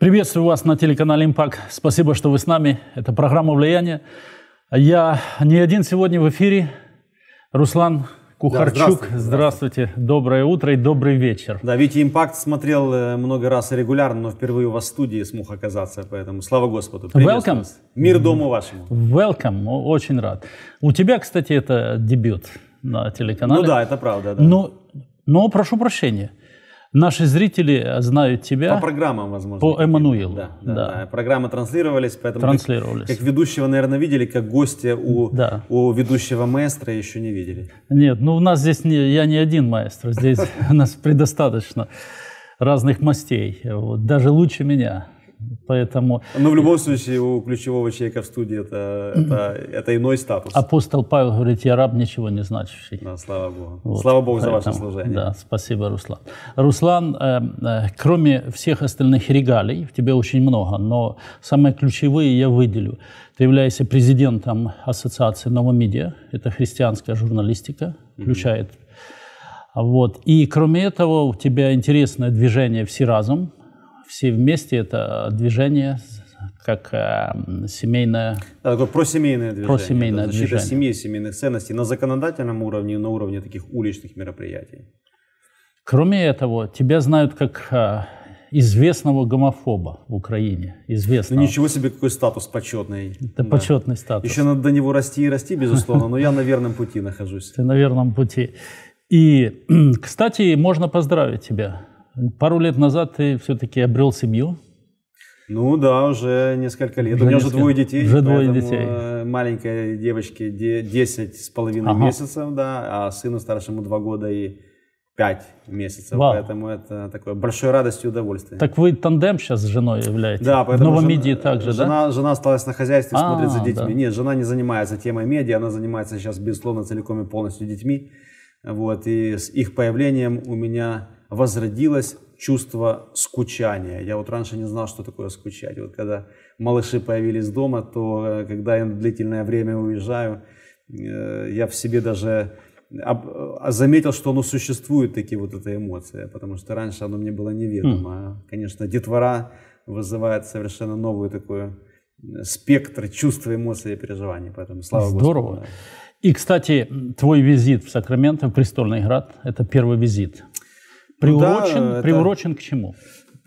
Приветствую вас на телеканале «Импакт». Спасибо, что вы с нами. Это программа «Влияние». Я не один сегодня в эфире. Руслан Кухарчук, да, здравствуйте, здравствуйте. Доброе утро и добрый вечер. Да, Витя «Импакт» смотрел э, много раз регулярно, но впервые у вас в студии смог оказаться, поэтому слава Господу. Welcome. Мир дому вашему. Welcome, очень рад. У тебя, кстати, это дебют на телеканале. Ну да, это правда. Да. Но, ну, но прошу прощения – Наши зрители знают тебя. По программам, возможно. По Эммануилу. Да, да, да. да, программы транслировались, поэтому транслировались. Как, как ведущего, наверное, видели, как гостя у, да. у ведущего маэстро еще не видели. Нет, ну у нас здесь не, я не один маэстро, здесь у нас предостаточно разных мастей, даже лучше меня. Поэтому... Но ну, в любом случае у ключевого человека в студии это, это, это иной статус. Апостол Павел говорит, я раб ничего не значащий. Да, слава Богу. Вот. Слава Богу Поэтому, за ваше служение. Да, спасибо, Руслан. Руслан, э, э, кроме всех остальных регалий, в тебе очень много, но самые ключевые я выделю. Ты являешься президентом Ассоциации Новомедиа, это христианская журналистика, включает mm-hmm. Вот. И кроме этого, у тебя интересное движение Всеразум. разум», все вместе это движение как э, семейное... Да, э, такое просемейное движение. Просемейное да, защита движение. семьи, семейных ценностей на законодательном уровне, на уровне таких уличных мероприятий. Кроме этого, тебя знают как э, известного гомофоба в Украине. Известного. Ну, ничего себе, какой статус почетный. Это да. почетный статус. Еще надо до него расти и расти, безусловно, но я на верном пути нахожусь. Ты на верном пути. И, кстати, можно поздравить тебя Пару лет назад ты все-таки обрел семью. Ну да, уже несколько лет. Уже У меня несколько... уже двое детей. Уже двое детей. Э, маленькой девочке 10 с половиной ага. месяцев, да, а сыну старшему 2 года и 5 месяцев. Вау. Поэтому это такое большой радость и удовольствие. Так вы тандем сейчас с женой являетесь? Да, поэтому Новомедии жена, медиа также, жена, да? Жена осталась на хозяйстве, а, смотрит за детьми. Да. Нет, жена не занимается темой медиа, она занимается сейчас, безусловно, целиком и полностью детьми. Вот, и с их появлением у меня возродилось чувство скучания. Я вот раньше не знал, что такое скучать. Вот когда малыши появились дома, то э, когда я на длительное время уезжаю, э, я в себе даже э, заметил, что оно существует, такие вот эта эмоция, потому что раньше оно мне было неведомо. Хм. А, конечно, детвора вызывает совершенно новую такую спектр чувств, эмоций и переживаний. Поэтому слава Здорово. Господу. И, кстати, твой визит в Сакраменто, в Престольный град, это первый визит. Приурочен, да, приурочен это... к чему?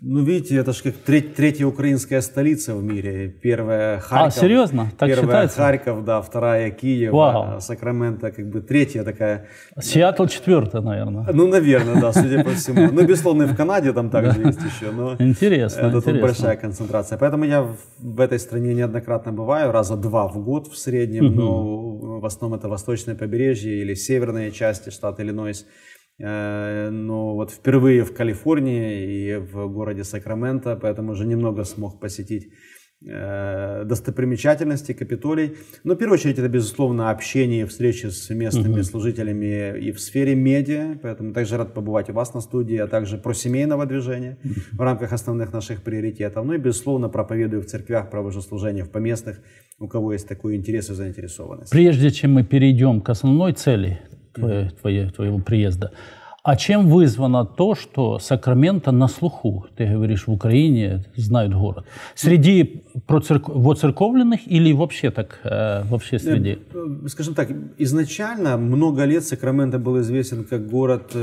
Ну, видите, это же как треть, третья украинская столица в мире. Первая а, Харьков. А, серьезно? Так первая считается? Харьков, да, вторая Киев, а Вау. Сакраменто, как бы третья такая. Сиэтл четвертая, наверное. Ну, наверное, да, судя по всему. Ну, безусловно, и в Канаде там также есть еще. Но интересно, Это тут большая концентрация. Поэтому я в этой стране неоднократно бываю, раза два в год в среднем. Но в основном это восточное побережье или северные части штата Иллинойс. Э, но вот впервые в Калифорнии и в городе Сакраменто, поэтому уже немного смог посетить э, достопримечательности, Капитолий. Но в первую очередь это, безусловно, общение, встречи с местными угу. служителями и в сфере медиа. Поэтому также рад побывать у вас на студии, а также про семейного движения в рамках основных наших приоритетов. Ну и, безусловно, проповедую в церквях про служения в поместных, у кого есть такой интерес и заинтересованность. Прежде чем мы перейдем к основной цели твое, твое, твоего приезда. А чем вызвано то, что Сакраменто на слуху? Ты говоришь, в Украине знают город. Среди процерков... воцерковленных или вообще так, э, вообще э, среди? Э, скажем так, изначально много лет Сакраменто был известен как город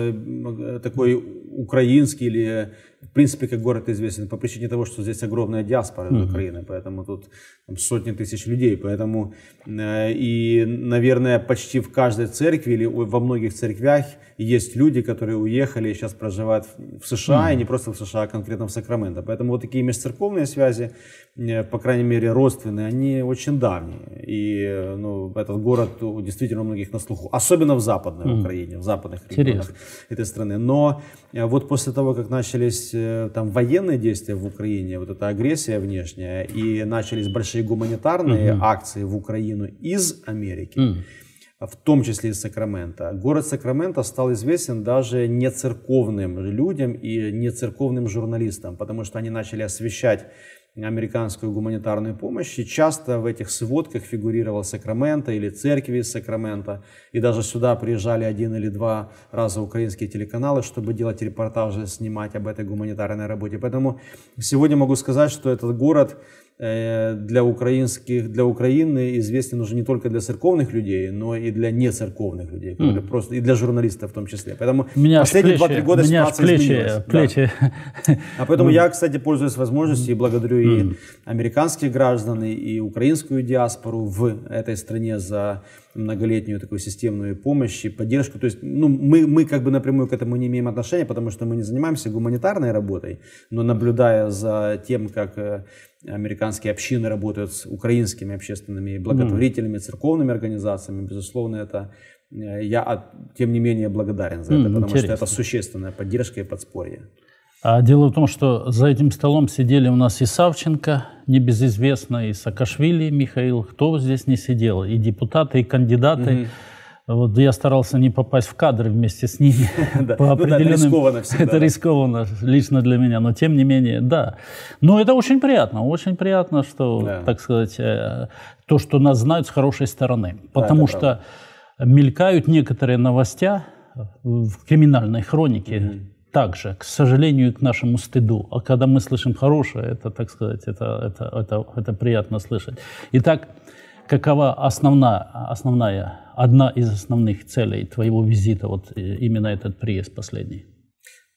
такой украинский или в принципе, как город известен по причине того, что здесь огромная диаспора mm-hmm. Украины, поэтому тут там, сотни тысяч людей, поэтому э, и, наверное, почти в каждой церкви или во многих церквях есть люди, которые уехали и сейчас проживают в США, mm и не просто в США, а конкретно в Сакраменто. Поэтому вот такие межцерковные связи, э, по крайней мере, родственные, они очень давние. И э, ну, этот город действительно у многих на слуху. Особенно в Западной mm Украине, в западных регионах Интересно. этой страны. Но э, вот после того, как начались там военные действия в Украине, вот эта агрессия внешняя, и начались большие гуманитарные mm-hmm. акции в Украину из Америки, mm в том числе из Сакрамента. Город Сакрамента стал известен даже не церковным людям и не церковным журналистам, потому что они начали освещать американскую гуманитарную помощь. И часто в этих сводках фигурировал Сакраменто или церкви из Сакрамента. И даже сюда приезжали один или два раза украинские телеканалы, чтобы делать репортажи, снимать об этой гуманитарной работе. Поэтому сегодня могу сказать, что этот город Э, для украинских, для Украины известен уже не только для церковных людей, но и для нецерковных людей, mm. просто и для журналистов в том числе. Поэтому меня последние 2-3 года меня ситуация плечи, изменилась. Плечи. Да. А поэтому mm. я, кстати, пользуюсь возможностью и благодарю mm. и американских граждан, и украинскую диаспору в этой стране за многолетнюю такую системную помощь и поддержку. То есть ну, мы, мы как бы напрямую к этому не имеем отношения, потому что мы не занимаемся гуманитарной работой, но наблюдая за тем, как э, американские общины работают с украинскими общественными благотворителями, mm. церковными организациями. Безусловно, это э, я, тем не менее, благодарен за mm, это, потому интересно. что это существенная поддержка и подспорье. А дело в том, что за этим столом сидели у нас и Савченко, небезызвестно, и Саакашвили Михаил, кто здесь не сидел, и депутаты, и кандидаты. Mm-hmm. Вот я старался не попасть в кадры вместе с ними. Ну По определенным... это рискованно Это рискованно лично для меня, но тем не менее, да. Но это очень приятно, очень приятно, что, так сказать, э, то, что нас знают с хорошей стороны. Потому что мелькают некоторые новостя в криминальной хронике, также, к сожалению, к нашему стыду. А когда мы слышим хорошее, это, так сказать, это, это, это, это приятно слышать. Итак, какова основная, основная, одна из основных целей твоего визита, вот э, именно этот приезд последний?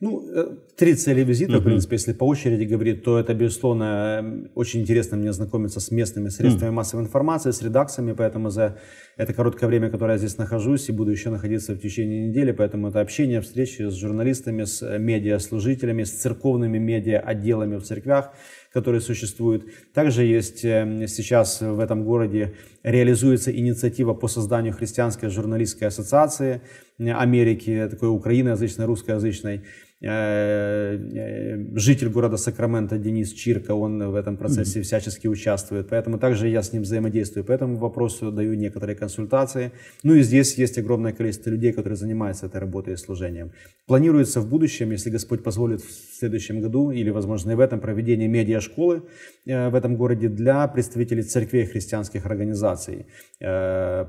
Ну, э, три цели визита, uh-huh. в принципе, если по очереди говорить, то это, безусловно, эм, очень интересно мне знакомиться с местными средствами uh-huh. массовой информации, с редакциями, поэтому за это короткое время, которое я здесь нахожусь и буду еще находиться в течение недели, поэтому это общение, встречи с журналистами, с э, медиаслужителями, с церковными медиа-отделами в церквях, которые существуют. Также есть э, сейчас в этом городе реализуется инициатива по созданию христианской журналистской ассоциации э, Америки, такой украиноязычной, русскоязычной. Э, э, житель города Сакраменто Денис Чирко, он в этом процессе mm-hmm. всячески участвует, поэтому также я с ним взаимодействую по этому вопросу, даю некоторые консультации. Ну и здесь есть огромное количество людей, которые занимаются этой работой и служением. Планируется в будущем, если Господь позволит, в следующем году или, возможно, и в этом, проведение медиашколы э, в этом городе для представителей церквей христианских организаций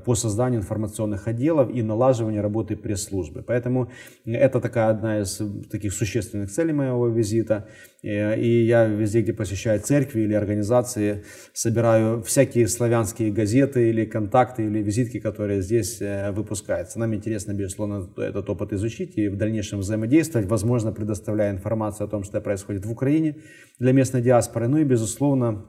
по созданию информационных отделов и налаживанию работы пресс-службы. Поэтому это такая одна из таких таких существенных целей моего визита. Э, и я везде, где посещаю церкви или организации, собираю всякие славянские газеты или контакты или визитки, которые здесь э, выпускаются. Нам интересно, безусловно, этот опыт изучить и в дальнейшем взаимодействовать, возможно, предоставляя информацию о том, что происходит в Украине для местной диаспоры. Ну и, безусловно,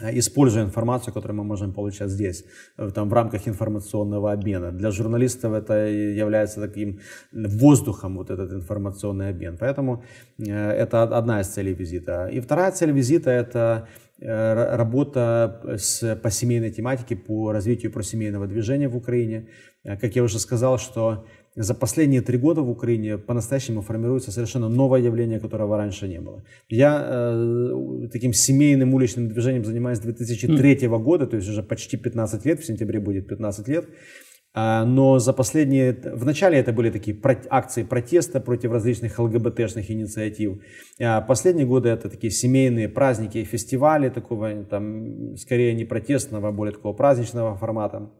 Э, используя информацию, которую мы можем получать здесь, э, там, в рамках информационного обмена. Для журналистов это является таким воздухом, вот этот информационный обмен. Поэтому э, это одна из целей визита. И вторая цель визита – это работа с, по семейной тематике, по развитию просемейного движения в Украине. Как я уже сказал, что за последние три года в Украине по-настоящему формируется совершенно новое явление, которого раньше не было. Я э, таким семейным уличным движением занимаюсь с 2003 mm. года, то есть уже почти 15 лет, в сентябре будет 15 лет. А, но за последние... Вначале это были такие акции протеста против различных ЛГБТшных инициатив. А последние годы это такие семейные праздники, фестивали такого, там, скорее не протестного, а более такого праздничного формата.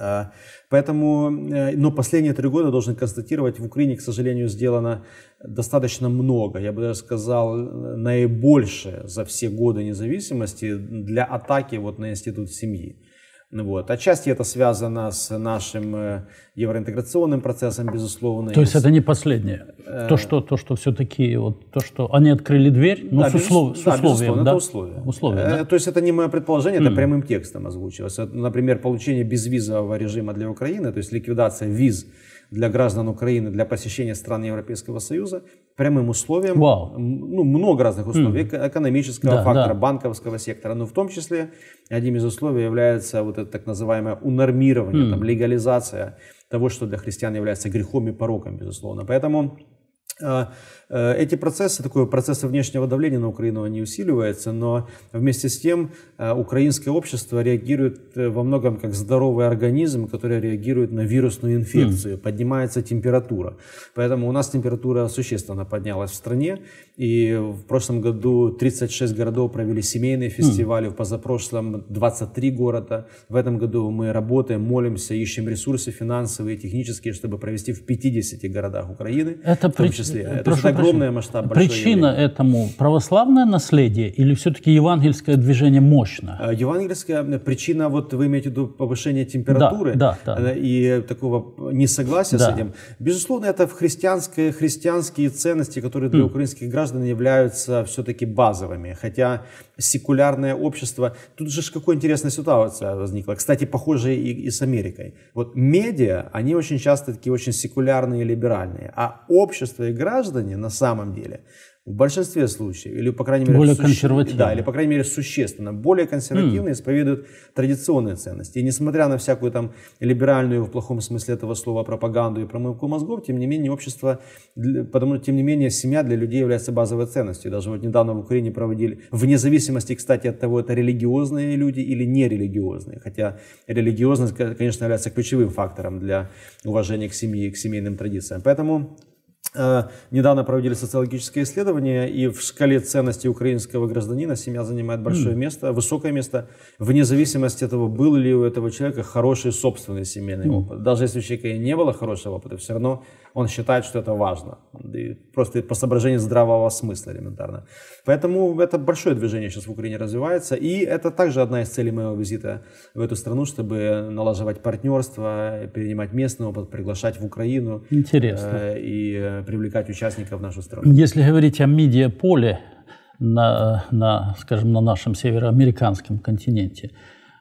А, поэтому, э, но последние три года, должен констатировать, в Украине, к сожалению, сделано достаточно много, я бы даже сказал, наибольшее за все годы независимости для атаки вот на институт семьи. Ну вот. Отчасти это связано с нашим э, евроинтеграционным процессом, безусловно. То есть это не последнее? Э, то, что, то, что все-таки, вот, то, что они открыли дверь, но да, с, услов... без... с условием, да? да? это условия. условия э, да? То есть это не мое предположение, это mm. прямым текстом озвучилось. Например, получение безвизового режима для Украины, то есть ликвидация виз для граждан Украины для посещения стран Европейского Союза прямым условиям, Вау. ну, много разных условий, mm. экономического да, фактора, да. банковского сектора, но в том числе одним из условий является вот это так называемое унормирование, mm. там, легализация того, что для христиан является грехом и пороком, безусловно. Поэтому а, Э, эти процессы, такой процессы внешнего давления на Украину, они усиливаются, но вместе с тем э, украинское общество реагирует э, во многом как здоровый организм, который реагирует на вирусную инфекцию, mm. поднимается температура. Поэтому у нас температура существенно поднялась в стране, и в прошлом году 36 городов провели семейные фестивали, mm. в позапрошлом 23 города. В этом году мы работаем, молимся, ищем ресурсы финансовые, технические, чтобы провести в 50 городах Украины, это в том числе. При... Это огромный масштаб. Причина явление. этому православное наследие или все-таки евангельское движение мощно? А, Евангельская причина, вот вы имеете в виду повышение температуры да, да, да. Э, и такого несогласия да. с этим. Безусловно, это в христианские, христианские ценности, которые для mm. украинских граждан являются все-таки базовыми. Хотя секулярное общество... Тут же какая интересная ситуация возникла. Кстати, похожая и, и с Америкой. Вот медиа, они очень часто такие очень секулярные и либеральные. А общество и граждане на на самом деле. В большинстве случаев, или по крайней мере, более суще... консервативно. Да, или по крайней мере существенно, более консервативные mm. исповедуют традиционные ценности. И несмотря на всякую там либеральную в плохом смысле этого слова пропаганду и промывку мозгов, тем не менее общество, потому тем не менее семья для людей является базовой ценностью. Даже вот недавно в Украине проводили, вне зависимости, кстати, от того, это религиозные люди или нерелигиозные, хотя религиозность, конечно, является ключевым фактором для уважения к семье к семейным традициям. Поэтому Э, недавно проводили социологическое исследование, и в шкале ценностей украинского гражданина семья занимает большое место, высокое место, вне зависимости от того, был ли у этого человека хороший собственный семейный ну. опыт. Даже если у человека и не было хорошего опыта, все равно он считает, что это важно. И просто по соображению здравого смысла элементарно. Поэтому это большое движение сейчас в Украине развивается. И это также одна из целей моего визита в эту страну, чтобы налаживать партнерство, перенимать местный опыт, приглашать в Украину. Интересно. Э, и э, привлекать участников в нашу страну. Если говорить о медиаполе на, на, скажем, на нашем североамериканском континенте,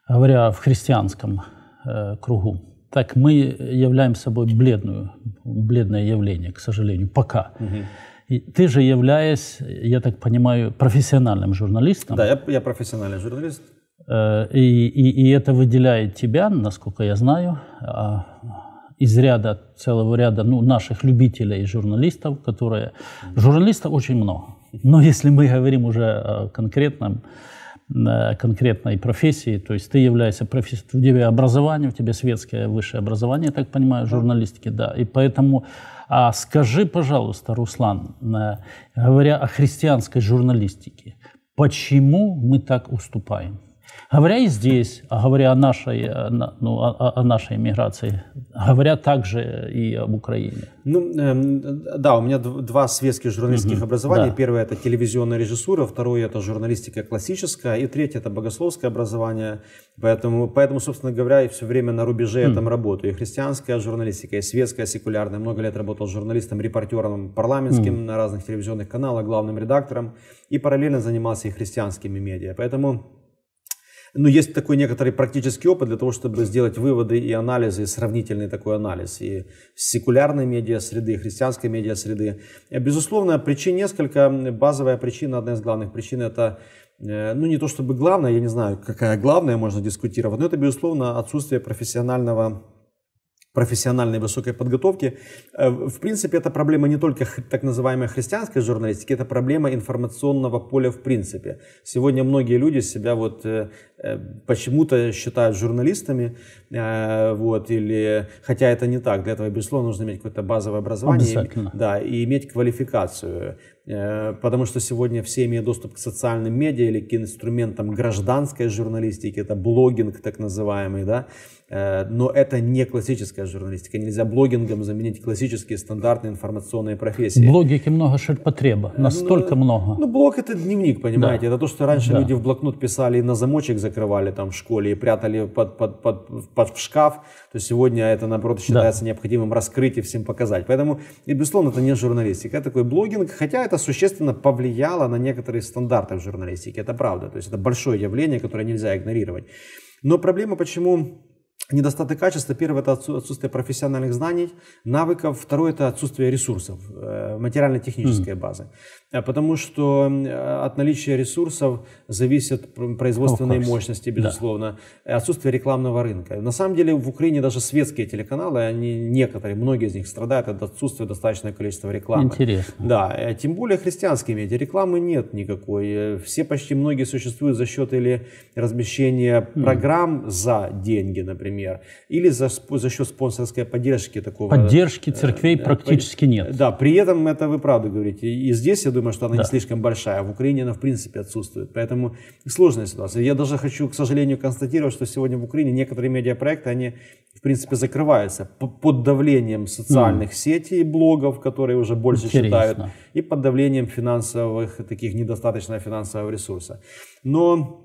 говоря в христианском э, кругу, так мы являем собой бледную, бледное явление, к сожалению, пока. Угу. И ты же являясь, я так понимаю, профессиональным журналистом. Да, я, я профессиональный журналист. Э, и, и, и это выделяет тебя, насколько я знаю, а, из ряда, целого ряда ну, наших любителей журналистов, которые... Журналистов очень много. Но если мы говорим уже о конкретном конкретной профессии, то есть ты являешься профессионалом, у тебя образование, у тебя светское высшее образование, я так понимаю, журналистики, да, и поэтому а скажи, пожалуйста, Руслан, э, говоря о христианской журналистике, почему мы так уступаем? Говоря и здесь, а говоря о нашей, э, ну, о, о нашей миграции, говоря также и об Украине. Ну, э, да, у меня два светских журналистских угу, образования. Да. Первое – это телевизионная режиссура, второе – это журналистика классическая, и третье – это богословское образование. Поэтому, поэтому, собственно говоря, я все время на рубеже я там хм. работаю. И христианская журналистика, и светская, секулярная. Много лет работал журналистом, репортером парламентским mm. на разных телевизионных каналах, главным редактором. И параллельно занимался и христианскими медиа. Поэтому но ну, есть такой некоторый практический опыт для того, чтобы сделать выводы и анализы, и сравнительный такой анализ и секулярной медиа-среды, и христианской медиа-среды. Безусловно, причин несколько. Базовая причина, одна из главных причин – это э, ну, не то чтобы главное, я не знаю, какая главная, можно дискутировать, но это, безусловно, отсутствие профессионального профессиональной высокой подготовки. Э, в принципе, это проблема не только так называемой христианской журналистики, это проблема информационного поля в принципе. Сегодня многие люди себя вот э, э, почему-то считают журналистами, вот, или, хотя это не так, для этого, безусловно, нужно иметь какое-то базовое образование, да, и иметь квалификацию. Э, потому что сегодня все имеют доступ к социальным медиа или к инструментам гражданской журналистики, это блогинг так называемый, да, э, но это не классическая журналистика, нельзя блогингом заменить классические стандартные информационные профессии. Блогики много ширпотреба, э, настолько ну, много. Ну, блог это дневник, понимаете, да. это то, что раньше да. люди в блокнот писали и на замочек закрывали там в школе и прятали под, под, под, под в шкаф, то сегодня это, наоборот, считается да. необходимым раскрыть и всем показать. Поэтому, и, безусловно, это не журналистика, это а такой блогинг, хотя это существенно повлияло на некоторые стандарты в журналистике, это правда. То есть это большое явление, которое нельзя игнорировать. Но проблема, почему Недостаток качества. Первое – это отсутствие профессиональных знаний, навыков. Второе – это отсутствие ресурсов, э, материально-технической mm. базы. Э, потому что э, от наличия ресурсов зависят производственные мощности, безусловно. Да. Отсутствие рекламного рынка. На самом деле в Украине даже светские телеканалы, они некоторые, многие из них страдают от отсутствия достаточного количества рекламы. Интересно. Да, тем более христианские медиа. Рекламы нет никакой. Все почти многие существуют за счет или размещения mm. программ за деньги, например например, или за, за счет спонсорской поддержки такого. Поддержки э, церквей э, практически э, нет. Да, при этом это вы правду говорите. И здесь я думаю, что она да. не слишком большая. В Украине она в принципе отсутствует. Поэтому сложная ситуация. Я даже хочу, к сожалению, констатировать, что сегодня в Украине некоторые медиапроекты, они в принципе закрываются под давлением социальных mm. сетей блогов, которые уже больше Интересно. читают, и под давлением финансовых, таких недостаточно финансового ресурса. Но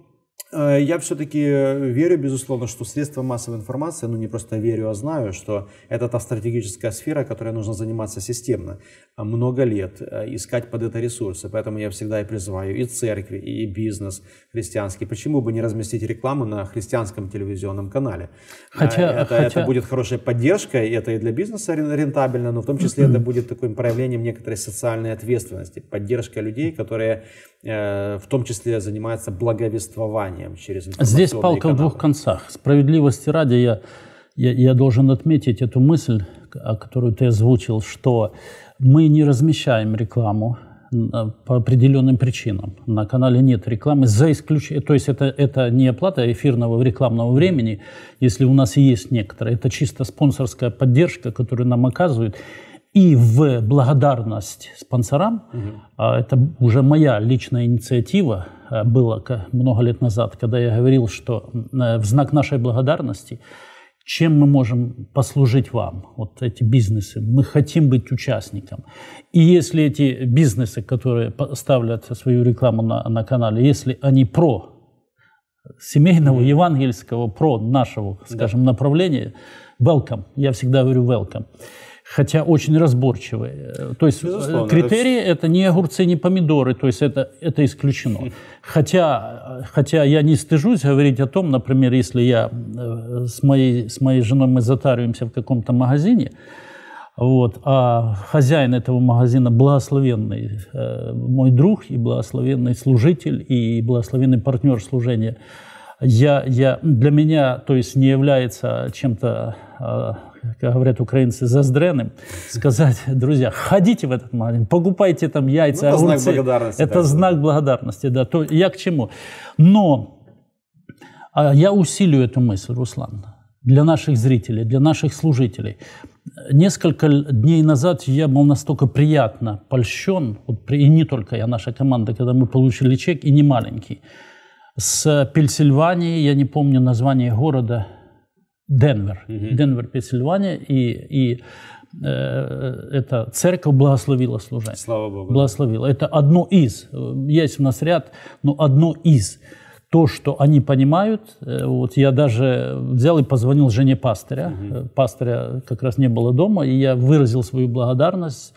Э, я все-таки э, верю, безусловно, что средства массовой информации, ну не просто верю, а знаю, что это та стратегическая сфера, которой нужно заниматься системно, э, много лет, искать под это ресурсы. Поэтому я всегда и призываю и церкви, и бизнес христианский. Почему бы не разместить рекламу на христианском телевизионном канале? Хотя, это, хотя... это будет хорошей поддержкой, это и для бизнеса рентабельно, но в том числе это будет таким проявлением некоторой социальной ответственности, поддержка людей, которые Э, в том числе занимается благовествованием через Здесь палка каналы. в двух концах. Справедливости ради я, я, я должен отметить эту мысль, которую ты озвучил, что мы не размещаем рекламу э, по определенным причинам. На канале нет рекламы, за исключением, то есть это, это не оплата эфирного рекламного времени, если у нас есть некоторые. Это чисто спонсорская поддержка, которую нам оказывают. И в благодарность спонсорам, угу. это уже моя личная инициатива а, была много лет назад, когда я говорил, что э, в знак нашей благодарности, чем мы можем послужить вам, вот эти бизнесы, мы хотим быть участником. И если эти бизнесы, которые ставят свою рекламу на, на канале, если они про семейного, mm евангельского, про нашего, скажем, да. направления, welcome, я всегда говорю welcome хотя очень разборчивые. Э, то есть э, Безусловно, критерии это, это не огурцы, не помидоры, то есть это, это исключено. Хотя, э, хотя я не стыжусь говорить о том, например, если я с моей, с моей женой мы затариваемся в каком-то магазине, вот. А хозяин этого магазина благословенный э, мой друг и благословенный служитель и благословенный партнер служения. Я, я, для меня то есть, не является чем-то э, говорят украинцы, за сдренем, сказать, друзья, ходите в этот магазин, покупайте там яйца, ну, это огурцы. знак благодарности. Это да, знак благодарности, да. То, я к чему? Но а, я усилю эту мысль, Руслан, для наших зрителей, для наших служителей. Несколько дней назад я был настолько приятно польщен, вот, и не только я, наша команда, когда мы получили чек, и не маленький, с Пенсильвании, я не помню название города, Денвер, угу. Денвер, Пенсильвания, и, и э, эта церковь благословила служение. Слава Богу. Благословила. Это одно из, э, есть у нас ряд, но одно из. То, что они понимают, э, вот я даже взял и позвонил жене пастыря, угу. пастыря как раз не было дома, и я выразил свою благодарность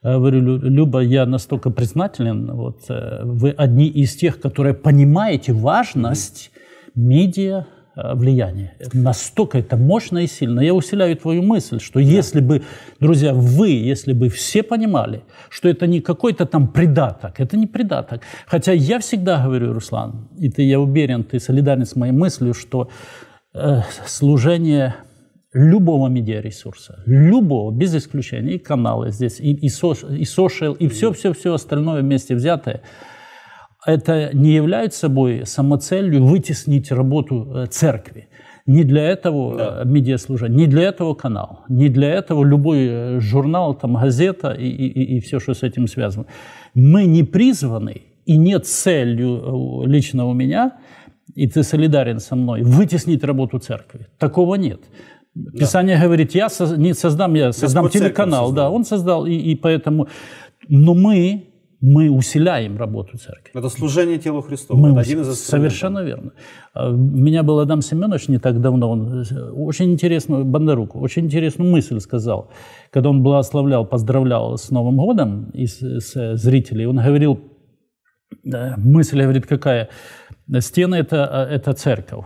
говорю, Люба, я настолько признателен, вот, вы одни из тех, которые понимаете важность медиа, Э, влияние. Настолько это мощно и сильно. Я усиляю твою мысль, что если бы, друзья, вы, если бы все понимали, что это не какой-то там придаток, это не придаток. Хотя я всегда говорю, Руслан, и ты, я уверен, ты солидарен с моей мыслью, что э, служение любого медиаресурса, любого, без исключения, и каналы здесь, и, и, сош, и social, и все-все-все остальное вместе взятое – это не является собой самоцелью вытеснить работу э, церкви. Не для этого да. Э, медиаслужение, не для этого канал, не для этого любой э, журнал, там, газета и, и, и все, что с этим связано. Мы не призваны, и нет целью лично у меня, и ты солидарен со мной, вытеснить работу церкви. Такого нет. Писание да. говорит, я со, не создам, я создам Господь телеканал, да, он создал, и, и поэтому... Но мы мы усиляем работу церкви. Это служение телу Христову. Мы это один из совершенно верно. У а, меня был Адам Семенович не так давно, он э, очень интересную, бандеруку, очень интересную мысль сказал, когда он благословлял, поздравлял с Новым годом и с, с э, зрителей, он говорил, мысль, говорит, какая, стены это, э, это церковь,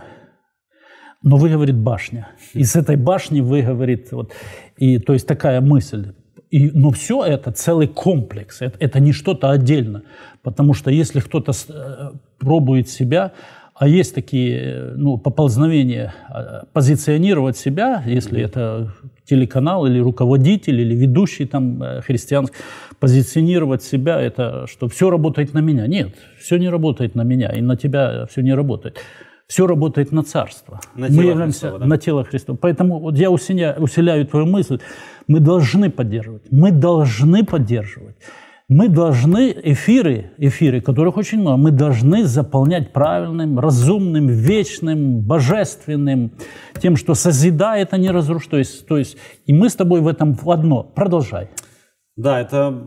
но вы, говорит, башня. Из этой башни вы, говорит, вот, и, то есть такая мысль, и, но все это целый комплекс, это, это не что-то отдельно. Потому что если кто-то э, пробует себя, а есть такие э, ну, поползновения а, позиционировать себя, если mm-hmm. это телеканал или руководитель или ведущий там э, христианский, позиционировать себя, это что все работает на меня. Нет, все не работает на меня, и на тебя все не работает все работает на царство. На тело Мы являемся Христова, да? на тело Христова. Поэтому вот я усиляю, усиляю твою мысль. Мы должны поддерживать. Мы должны поддерживать. Мы должны эфиры, эфиры, которых очень много, мы должны заполнять правильным, разумным, вечным, божественным, тем, что созидает, а не разрушает. То есть, то есть и мы с тобой в этом в одно. Продолжай. Да, это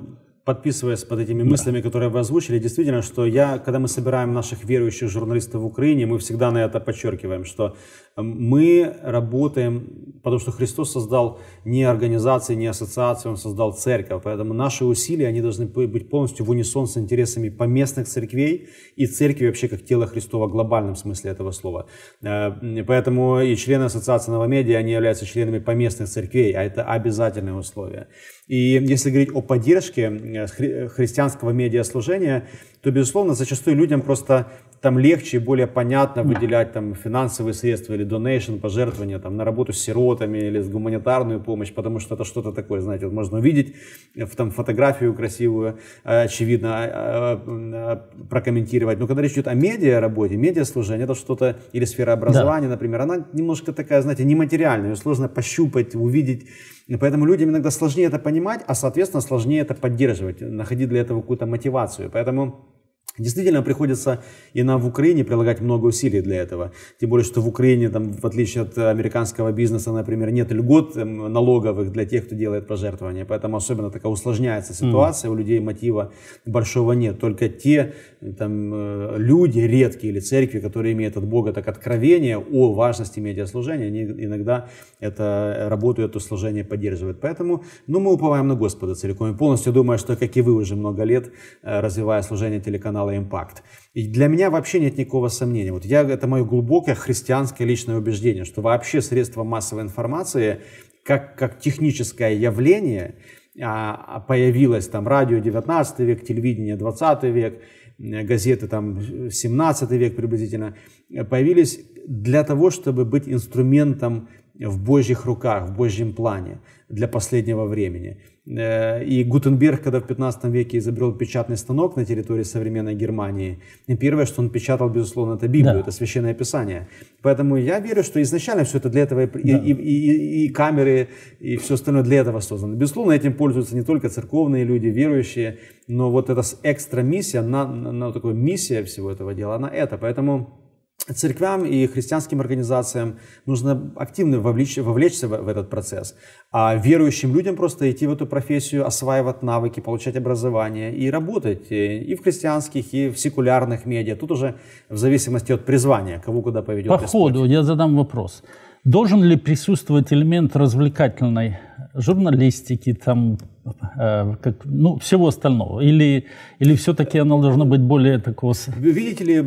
подписываясь под этими да. мыслями, которые вы озвучили, действительно, что я, когда мы собираем наших верующих журналистов в Украине, мы всегда на это подчеркиваем, что мы работаем, потому что Христос создал не организации, не ассоциации, Он создал церковь. Поэтому наши усилия, они должны быть полностью в унисон с интересами поместных церквей и церкви вообще как тело Христова в глобальном смысле этого слова. Э, поэтому и члены Ассоциации Новомедиа, они являются членами поместных церквей, а это обязательное условие. И если говорить о поддержке э, хри христианского медиаслужения, то, безусловно, зачастую людям просто там легче и более понятно выделять там финансовые средства или донейшн, пожертвования там на работу с сиротами или с гуманитарную помощь, потому что это что-то такое, знаете, вот можно увидеть э, в там фотографию красивую, э, очевидно, а, а, а, прокомментировать. Но когда речь идет о медиа работе, медиа служение, это что-то, или сфера образования, да. например, она немножко такая, знаете, нематериальная, ее сложно пощупать, увидеть, и Поэтому людям иногда сложнее это понимать, а, соответственно, сложнее это поддерживать, находить для этого какую-то мотивацию. Поэтому Действительно, приходится и нам в Украине прилагать много усилий для этого. Тем более, что в Украине, там, в отличие от американского бизнеса, например, нет льгот эм, налоговых для тех, кто делает пожертвования. Поэтому особенно такая усложняется ситуация, mm. у людей мотива большого нет. Только те там, э, люди редкие или церкви, которые имеют от Бога так откровение о важности медиаслужения, они иногда это э, работу, это служение поддерживают. Поэтому ну, мы уповаем на Господа целиком и полностью. Думаю, что, как и вы уже много лет, э, развивая служение телеканала, мало импакт. И для меня вообще нет никакого сомнения. Вот я, это мое глубокое христианское личное убеждение, что вообще средства массовой информации как, как техническое явление а, а появилось там радио 19 век, телевидение 20 век, э, газеты там 17 век приблизительно, э, появились для того, чтобы быть инструментом в Божьих руках, в Божьем плане для последнего времени. Э, и Гутенберг, когда в 15 веке изобрел печатный станок на территории современной Германии, первое, что он печатал, безусловно, это Библию, да. это Священное Писание. Поэтому я верю, что изначально все это для этого, и, да. и, и, и камеры, и все остальное для этого создано. Безусловно, этим пользуются не только церковные люди, верующие, но вот эта экстра миссия, на, на, на такая миссия всего этого дела, она это. Поэтому церквям и христианским организациям нужно активно вовлечь, вовлечься в, в этот процесс, а верующим людям просто идти в эту профессию, осваивать навыки, получать образование и работать э, и в христианских, и в секулярных медиа. Тут уже в зависимости от призвания, кого куда поведет. По ходу я задам вопрос. Должен ли присутствовать элемент развлекательной журналистики, там, э, как, ну, всего остального? Или, или все-таки оно должно быть более такого... Видите ли,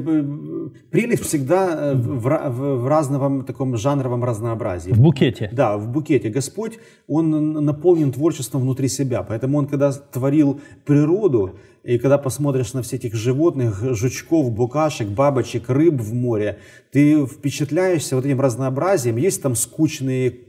прелесть всегда э, в, в, в разном таком жанровом разнообразии. В букете? Да, в букете. Господь, он наполнен творчеством внутри себя, поэтому он, когда творил природу, и когда посмотришь на все этих животных, жучков, букашек, бабочек, рыб в море, ты впечатляешься вот этим разнообразием. Есть там скучные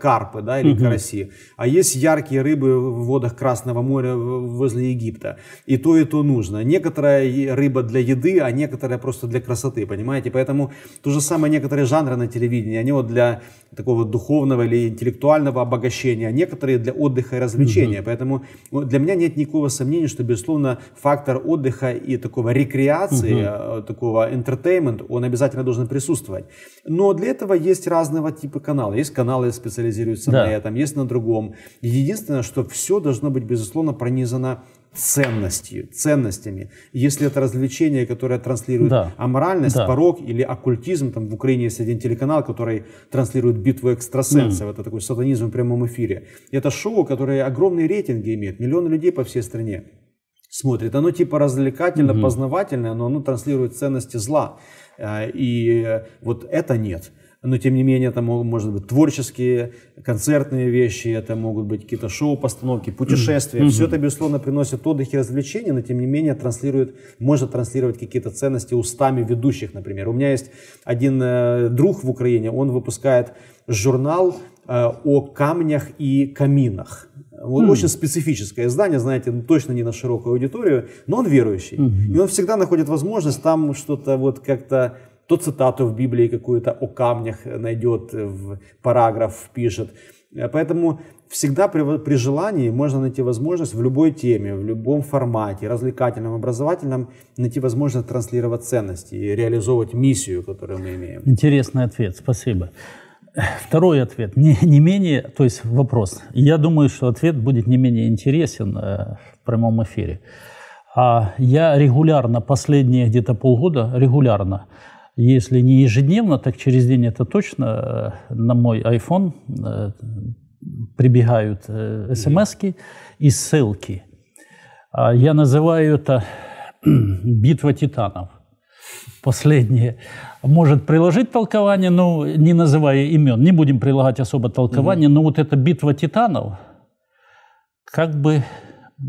карпы, да, или угу. караси. А есть яркие рыбы в водах Красного моря возле Египта. И то, и то нужно. Некоторая рыба для еды, а некоторая просто для красоты, понимаете? Поэтому то же самое некоторые жанры на телевидении, они вот для такого духовного или интеллектуального обогащения, а некоторые для отдыха и развлечения. Угу. Поэтому для меня нет никакого сомнения, что, безусловно, фактор отдыха и такого рекреации, угу. такого entertainment, он обязательно должен присутствовать. Но для этого есть разного типа каналы. Есть канал каналы специализируются да. на этом, есть на другом. Единственное, что все должно быть, безусловно, пронизано ценностью, ценностями. Если это развлечение, которое транслирует да. аморальность, да. порог или оккультизм, там в Украине есть один телеканал, который транслирует битву экстрасенсов, mm. это такой сатанизм в прямом эфире. Это шоу, которое огромные рейтинги имеет, миллионы людей по всей стране смотрит. Оно типа развлекательно, mm-hmm. познавательное, но оно транслирует ценности зла. Э, и вот это нет но тем не менее это могут, может быть творческие, концертные вещи, это могут быть какие-то шоу, постановки, путешествия. Mm-hmm. Все это, безусловно, приносит отдых и развлечения, но тем не менее транслирует, можно транслировать какие-то ценности устами ведущих, например. У меня есть один э, друг в Украине, он выпускает журнал э, о камнях и каминах. Вот mm. очень специфическое издание, знаете, ну, точно не на широкую аудиторию, но он верующий. Mm-hmm. И он всегда находит возможность там что-то вот как-то то цитату в Библии какую-то о камнях найдет, в параграф пишет, Поэтому всегда при, при желании можно найти возможность в любой теме, в любом формате, развлекательном, образовательном, найти возможность транслировать ценности и реализовывать миссию, которую мы имеем. Интересный ответ, спасибо. Второй ответ, не, не менее, то есть вопрос. Я думаю, что ответ будет не менее интересен э, в прямом эфире. А я регулярно, последние где-то полгода, регулярно если не ежедневно, так через день это точно э, на мой iPhone э, прибегают э, смс и ссылки. А я называю это битва титанов. Последнее. Может приложить толкование, но не называя имен. Не будем прилагать особо толкование, но вот эта битва титанов, как бы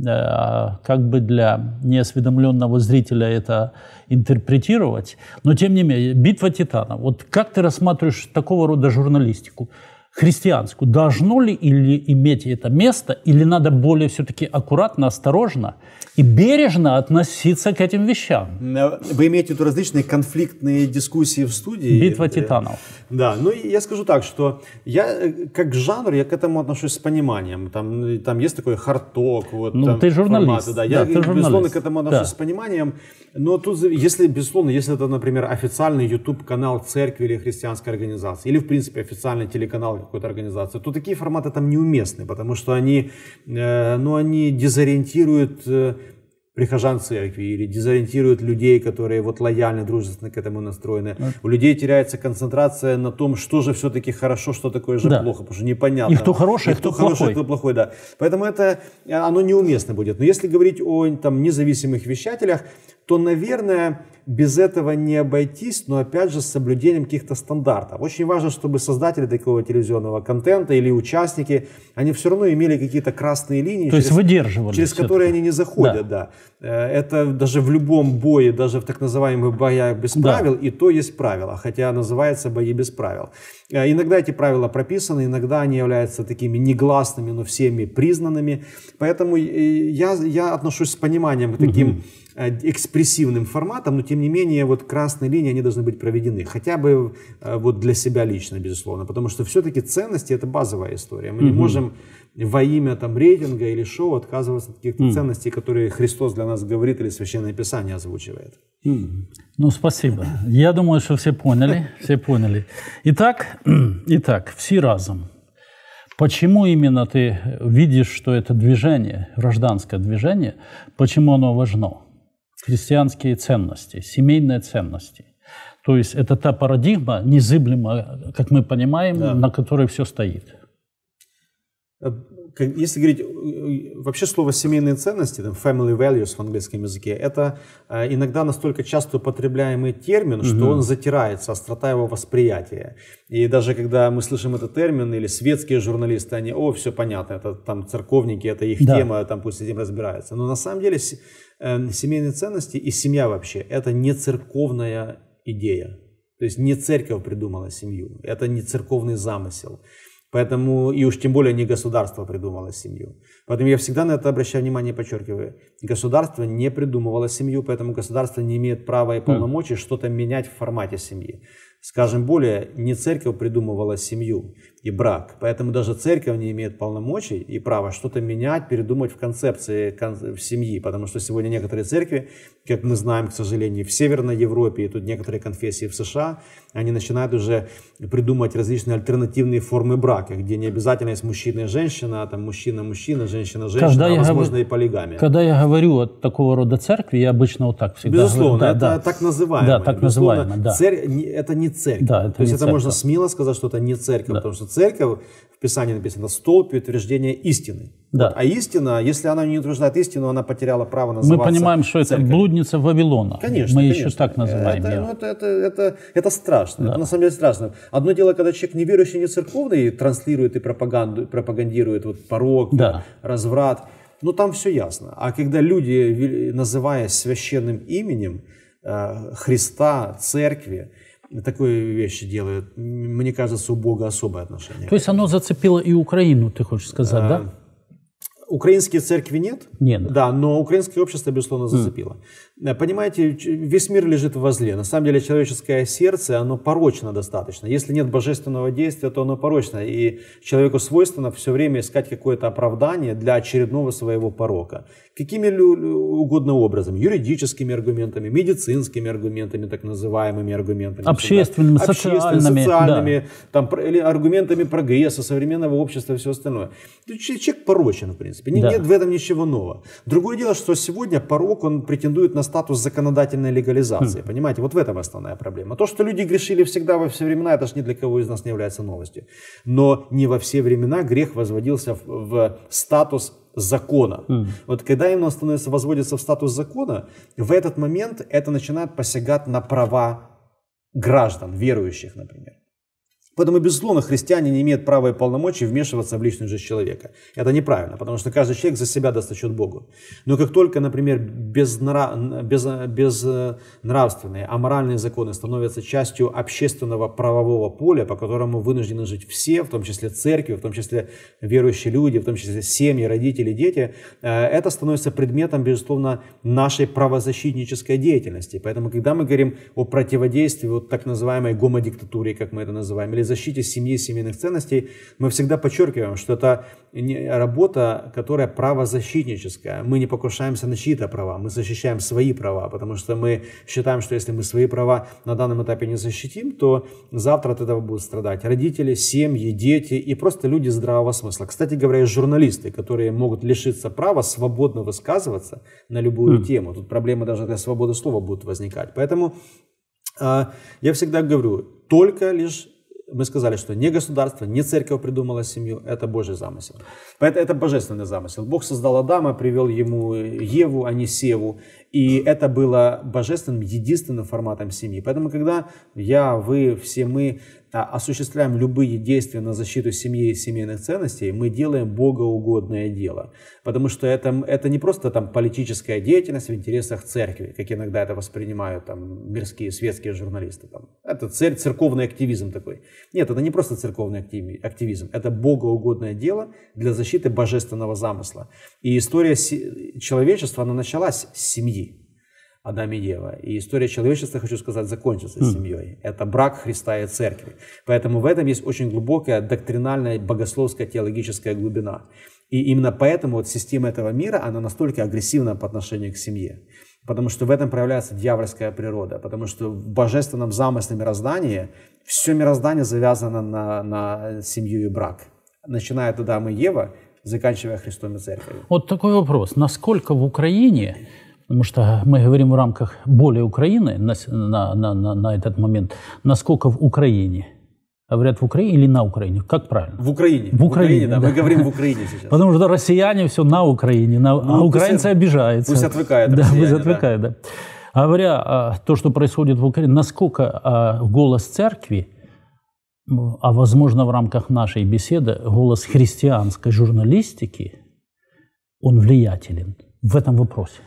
Э, как бы для неосведомленного зрителя это интерпретировать, но тем не менее, битва титанов. Вот как ты рассматриваешь такого рода журналистику? христианскую. Должно ли или иметь это место, или надо более все-таки аккуратно, осторожно и бережно относиться к этим вещам? Э, вы имеете в различные конфликтные дискуссии в студии? Битва титанов. Да, ну я скажу так, что я э, как жанр, я к этому отношусь с пониманием. Там, э, там есть такой хардток. Вот, ну, ты журналист. Форматы, да. да, я, ты журналист. безусловно, к этому отношусь да. с пониманием. Но тут, если, безусловно, если это, например, официальный YouTube-канал церкви или христианской организации, или, в принципе, официальный телеканал главы какой-то организации, то такие форматы там неуместны, потому что они, э, ну, они дезориентируют э, прихожан церкви или дезориентируют людей, которые вот лояльны, дружественно к этому настроены. Да. У людей теряется концентрация на том, что же все-таки хорошо, что такое же да. плохо, потому что непонятно. И кто хороший, а и кто, кто хороший, а плохой. кто плохой, да. Поэтому это, оно неуместно будет. Но если говорить о там, независимых вещателях, то, наверное, без этого не обойтись, но опять же с соблюдением каких-то стандартов. Очень важно, чтобы создатели такого телевизионного контента или участники, они все равно имели какие-то красные линии, то через, есть выдерживали через которые они не заходят. Да. Да. Э, это даже в любом бое, даже в так называемых боях без да. правил, и то есть правила, хотя называется бои без правил. Э, иногда эти правила прописаны, иногда они являются такими негласными, но всеми признанными. Поэтому э, я, я отношусь с пониманием к таким угу экспрессивным форматам, но тем не менее вот красные линии, они должны быть проведены. Хотя бы вот для себя лично, безусловно. Потому что все-таки ценности – это базовая история. Мы угу. не можем во имя там рейтинга или шоу отказываться от каких-то mm. ценностей, которые Христос для нас говорит или Священное Писание озвучивает. Mm. Ну, спасибо. Я думаю, что все поняли, все поняли. Итак, итак, все разом. Почему именно ты видишь, что это движение, гражданское движение, почему оно важно? Христианские ценности, семейные ценности. То есть это та парадигма незыблемая, как мы понимаем, да. на которой все стоит. Э, если говорить э, э, вообще слово семейные ценности, там family values в английском языке, это иногда настолько часто употребляемый термин, что угу. он затирается, острота его восприятия. И даже когда мы слышим этот термин, или светские журналисты, они, о, все понятно, это там церковники, это их да. тема, там пусть с этим разбираются. Но на самом деле семейные ценности и семья вообще, это не церковная идея. То есть не церковь придумала семью, это не церковный замысел. Поэтому, и уж тем более не государство придумало семью. Поэтому я всегда на это обращаю внимание и подчеркиваю. Государство не придумывало семью, поэтому государство не имеет права и полномочий mm. что-то менять в формате семьи. Скажем более, не церковь придумывала семью, и брак. Поэтому даже церковь не имеет полномочий и права что-то менять, передумать в концепции в семьи, потому что сегодня некоторые церкви, как мы знаем, к сожалению, в Северной Европе, и тут некоторые конфессии в США, они начинают уже придумывать различные альтернативные формы брака, где не обязательно есть мужчина и женщина, а там мужчина-мужчина, женщина-женщина, а возможно говорю, и полигами. Когда я говорю о такого рода церкви, я обычно вот так всегда Безусловно, говорю. Да, это да. так называемое. Да, так называемое, да. Цер... Это не церковь. Да, это То не есть церковь. это можно смело сказать, что это не церковь, да. потому что церковь, в Писании написано «столб и утверждение истины». Да. Вот, а истина, если она не утверждает истину, она потеряла право называться Мы понимаем, что церковью. это блудница Вавилона. Конечно, Мы конечно. еще так называем это, ее. Ну, это, это, это, это страшно, да. это на самом деле страшно. Одно дело, когда человек неверующий, не церковный, транслирует и пропаганду, пропагандирует вот порог, да. разврат, ну там все ясно. А когда люди, называя священным именем э, Христа, церкви, такие вещи делают. Мне кажется, у Бога особое отношение. То есть оно зацепило и Украину, ты хочешь сказать, а, да? Э, украинские церкви нет. Нет. Да, но украинское общество, безусловно, зацепило. Mm. Э, понимаете, весь мир лежит во зле. На самом деле человеческое сердце, оно порочно достаточно. Если нет божественного действия, то оно порочно. И человеку свойственно все время искать какое-то оправдание для очередного своего порока. Какими угодно образом. Юридическими аргументами, медицинскими аргументами, так называемыми аргументами. Общественными, да. социальными. социальными да. там, или аргументами прогресса, современного общества и все остальное. Человек порочен, в принципе. Да. Нет в этом ничего нового. Другое дело, что сегодня порок, он претендует на статус законодательной легализации. Хм. Понимаете, вот в этом основная проблема. То, что люди грешили всегда во все времена, это же ни для кого из нас не является новостью. Но не во все времена грех возводился в, в статус закона. Хм. Вот когда именно становится, возводится в статус закона, в этот момент это начинает посягать на права граждан, верующих, например. Поэтому, безусловно, христиане не имеют права и полномочий вмешиваться в личную жизнь человека. Это неправильно, потому что каждый человек за себя даст отчет Богу. Но как только, например, безнра... без... безнравственные, аморальные законы становятся частью общественного правового поля, по которому вынуждены жить все, в том числе церкви, в том числе верующие люди, в том числе семьи, родители, дети, э, это становится предметом, безусловно, нашей правозащитнической деятельности. Поэтому, когда мы говорим о противодействии вот так называемой гомодиктатуре, как мы это называем, или защите семьи, семейных ценностей, мы всегда подчеркиваем, что это работа, которая правозащитническая. Мы не покушаемся на чьи-то права, мы защищаем свои права, потому что мы считаем, что если мы свои права на данном этапе не защитим, то завтра от этого будут страдать родители, семьи, дети и просто люди здравого смысла. Кстати говоря, журналисты, которые могут лишиться права свободно высказываться на любую mm. тему. Тут проблемы даже для свободы слова будут возникать. Поэтому а, я всегда говорю, только лишь мы сказали, что не государство, не церковь придумала семью, это Божий замысел. Поэтому это божественный замысел. Бог создал Адама, привел ему Еву, а не Севу. И это было божественным, единственным форматом семьи. Поэтому, когда я, вы, все мы а, осуществляем любые действия на защиту семьи и семейных ценностей, мы делаем богоугодное дело. Потому что это, это не просто там политическая деятельность в интересах церкви, как иногда это воспринимают там мирские светские журналисты. Там. Это цер церковный активизм такой. Нет, это не просто церковный активизм, это богоугодное дело для защиты божественного замысла. И история человечества, она началась с семьи. Адам и Ева. И история человечества, хочу сказать, закончится с хм. семьей. Это брак Христа и Церкви. Поэтому в этом есть очень глубокая доктринальная, богословская, теологическая глубина. И именно поэтому вот система этого мира, она настолько агрессивна по отношению к семье. Потому что в этом проявляется дьявольская природа. Потому что в божественном замысле мироздания все мироздание завязано на, на семью и брак. Начиная от Адама и Ева, заканчивая Христом и Церковью. Вот такой вопрос. Насколько в Украине Потому что мы говорим в рамках более Украины на, на, на, на, этот момент, насколько в Украине. А говорят, в Украине или на Украине? Как правильно? В Украине. В Украине, Украине да. да. Мы говорим в Украине сейчас. Потому что россияне все на Украине, на, а ну, а украинцы пусть, обижаются. Пусть отвыкают Да, пусть отвыкают, да. да. Говоря а, то, что происходит в Украине, насколько а, голос церкви, а возможно в рамках нашей беседы, голос христианской журналистики, он влиятелен в этом вопросе?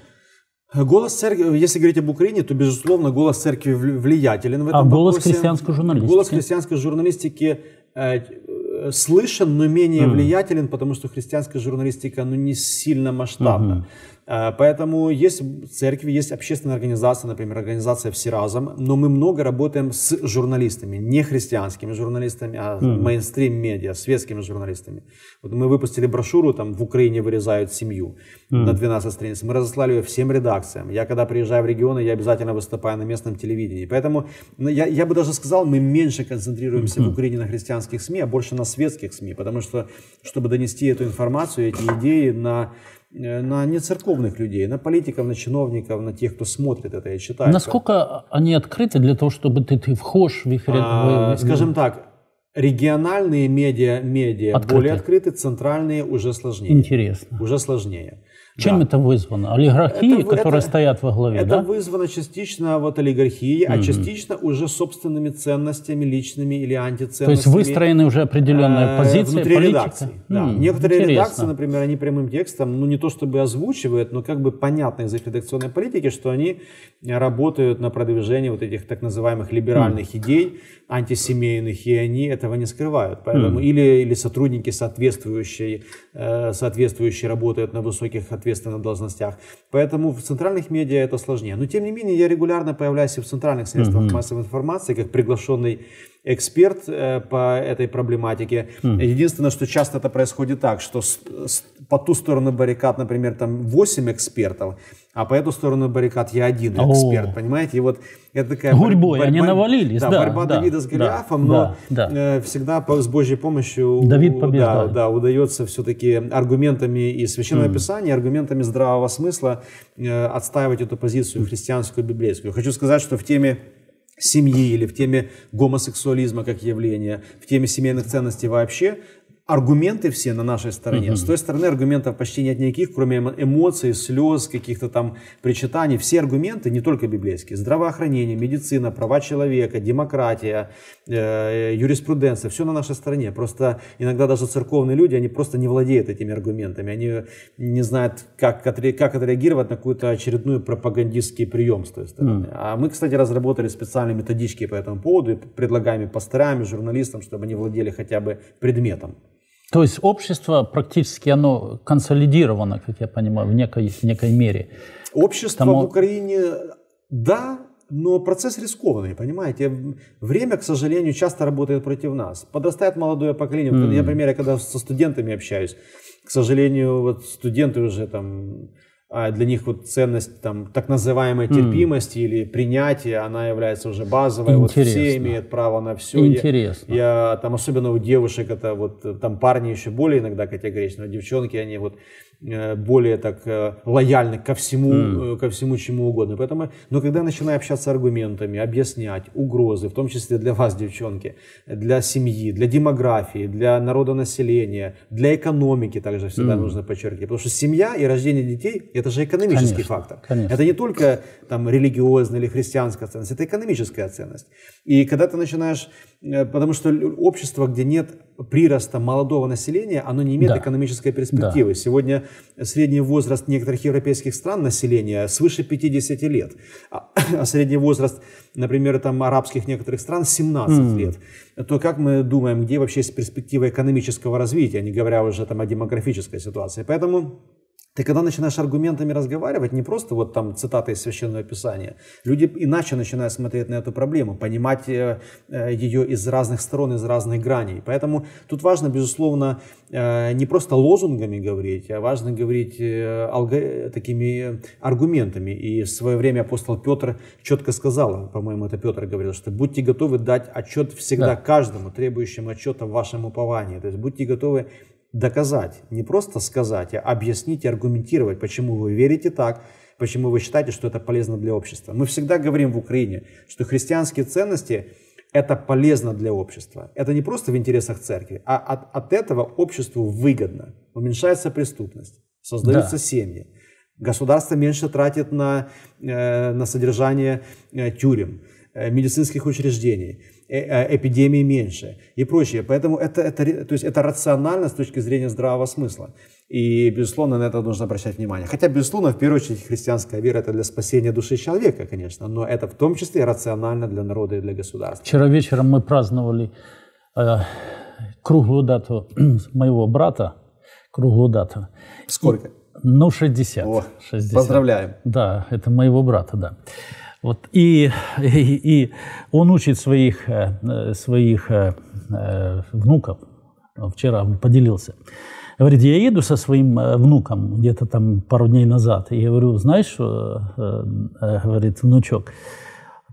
Голос церкви, если говорить об Украине, то, безусловно, голос церкви влиятелен в этом А голос вопросе. христианской журналистики? Голос христианской журналистики э, э слышен, но менее mm. влиятелен, потому что христианская журналистика, ну, не сильно масштабна. Mm-hmm. А, поэтому есть церкви, есть общественные организации, например, организация Всеразум. но мы много работаем с журналистами, не христианскими журналистами, а mm-hmm. мейнстрим-медиа, светскими журналистами. Вот мы выпустили брошюру, там в Украине вырезают семью mm-hmm. на 12 страниц. Мы разослали ее всем редакциям. Я когда приезжаю в регионы, я обязательно выступаю на местном телевидении. Поэтому ну, я, я бы даже сказал, мы меньше концентрируемся mm-hmm. в Украине на христианских СМИ, а больше на светских СМИ, потому что, чтобы донести эту информацию, эти идеи на Э, на нецерковных людей, на политиков, на чиновников, на тех, кто смотрит это я читает. Насколько они открыты для того, чтобы ты, ты вхож в их ряд? А, скажем так, региональные медиа, медиа открыты. более открыты, центральные уже сложнее. Интересно. Уже сложнее. Чем да. это вызвано? Олигархии, это, которые это, стоят во главе, это да? вызвано частично вот олигархией, mm-hmm. а частично уже собственными ценностями личными или антиценностями. То есть выстроены уже определенные э, позиции внутри политика? редакции. Да. Некоторые интересно. редакции, например, они прямым текстом, ну не то чтобы озвучивают, но как бы понятно из их редакционной политики, что они работают на продвижение вот этих так называемых либеральных mm. идей, антисемейных, и они этого не скрывают. Поэтому mm. или, или сотрудники соответствующие, э, соответствующие работают на высоких ответственных должностях. Поэтому в центральных медиа это сложнее. Но тем не менее я регулярно появляюсь и в центральных средствах mm-hmm. массовой информации, как приглашенный эксперт э, по этой проблематике. Mm. Единственное, что часто это происходит так, что с, с, по ту сторону баррикад, например, там 8 экспертов, а по эту сторону баррикад я один эксперт, О. понимаете? И вот это такая Гурьбой, борьба, они навалились. Да, да борьба да, Давида с Голиафом, да, но да, да. Э, всегда по, с Божьей помощью Давид побеждает. Да, да, удается все-таки аргументами и Священного mm. Писания, аргументами здравого смысла э, отстаивать эту позицию христианскую, библейскую. Хочу сказать, что в теме семьи или в теме гомосексуализма как явления, в теме семейных ценностей вообще, аргументы все на нашей стороне. Mm-hmm. С той стороны аргументов почти нет никаких, кроме эмоций, слез, каких-то там причитаний. Все аргументы, не только библейские, здравоохранение, медицина, права человека, демократия, э, юриспруденция, все на нашей стороне. Просто иногда даже церковные люди, они просто не владеют этими аргументами, они не знают, как, отре- как отреагировать на какую-то очередную пропагандистский прием с той стороны. Mm-hmm. А мы, кстати, разработали специальные методички по этому поводу и предлагаем пасторам, журналистам, чтобы они владели хотя бы предметом. То есть общество практически оно консолидировано, как я понимаю, в некой, в некой мере. Общество Тому... в Украине, да, но процесс рискованный, понимаете? Время, к сожалению, часто работает против нас. Подрастает молодое поколение. Mm. Вот, например, я когда со студентами общаюсь, к сожалению, вот студенты уже там а для них вот ценность там так называемой терпимости mm. или принятия, она является уже базовой. Интересно. Вот все имеют право на все. Интересно. Я, я там особенно у девушек это вот э, там парни еще более иногда категоричны, а девчонки они вот Э, более так э, лояльны ко всему, mm. ко всему чему угодно. Поэтому, но когда начинаю общаться аргументами, объяснять угрозы, в том числе для вас, девчонки, для семьи, для демографии, для народонаселения, для экономики также всегда mm. нужно подчеркивать, потому что семья и рождение детей это же экономический конечно, фактор. Конечно. Это не только там религиозная или христианская ценность, это экономическая ценность. И когда ты начинаешь, потому что общество, где нет прироста молодого населения, оно не имеет да. экономической перспективы. Да. Сегодня средний возраст некоторых европейских стран населения свыше 50 лет, а, а средний возраст, например, там арабских некоторых стран 17 mm. лет. То как мы думаем, где вообще есть перспектива экономического развития, не говоря уже там о демографической ситуации. Поэтому ты когда начинаешь аргументами разговаривать, не просто вот там цитаты из Священного Писания, люди иначе начинают смотреть на эту проблему, понимать э, э, ее из разных сторон, из разных граней. Поэтому тут важно, безусловно, э, не просто лозунгами говорить, а важно говорить такими аргументами. И в свое время апостол Петр четко сказал, по-моему, это Петр говорил, что будьте готовы дать отчет всегда да. каждому, требующему отчета в вашем уповании. То есть будьте готовы доказать, не просто сказать, а объяснить и аргументировать, почему вы верите так, почему вы считаете, что это полезно для общества. Мы всегда говорим в Украине, что христианские ценности – это полезно для общества. Это не просто в интересах церкви, а от, от этого обществу выгодно. Уменьшается преступность, создаются да. семьи. Государство меньше тратит на, э, на содержание э, тюрем э, медицинских учреждений. Э, э, эпидемии меньше и прочее. Поэтому это, это, то есть это рационально с точки зрения здравого смысла. И, безусловно, на это нужно обращать внимание. Хотя, безусловно, в первую очередь христианская вера – это для спасения души человека, конечно, но это в том числе рационально для народа и для государства. Вчера вечером мы праздновали э, круглую дату моего брата, круглую дату. Сколько? Ну, 60. О, 60. Поздравляем. Да, это моего брата, да. Вот. И, и, и он учит своих, э, своих э, э, внуков, вчера поделился, говорит, я еду со своим внуком где-то там пару дней назад, и я говорю, знаешь, говорит внучок,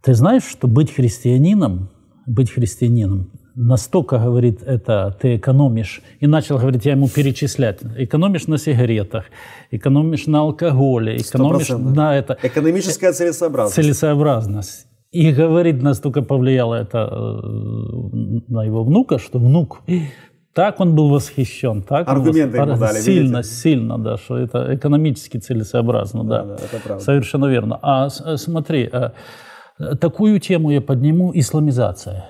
ты знаешь, что быть христианином, быть христианином настолько, говорит, это ты экономишь. И начал, говорить я ему перечислять. Экономишь на сигаретах, экономишь на алкоголе, экономишь 100%. на это. Экономическая э, целесообразность. Целесообразность. И, говорит, настолько повлияло это э, на его внука, что внук так он был восхищен, так аргументы он восхищен, ему а, дали, сильно, видите? сильно, да, что это экономически целесообразно, да, да, да это правда. совершенно верно. А э, смотри, такую тему я подниму исламизация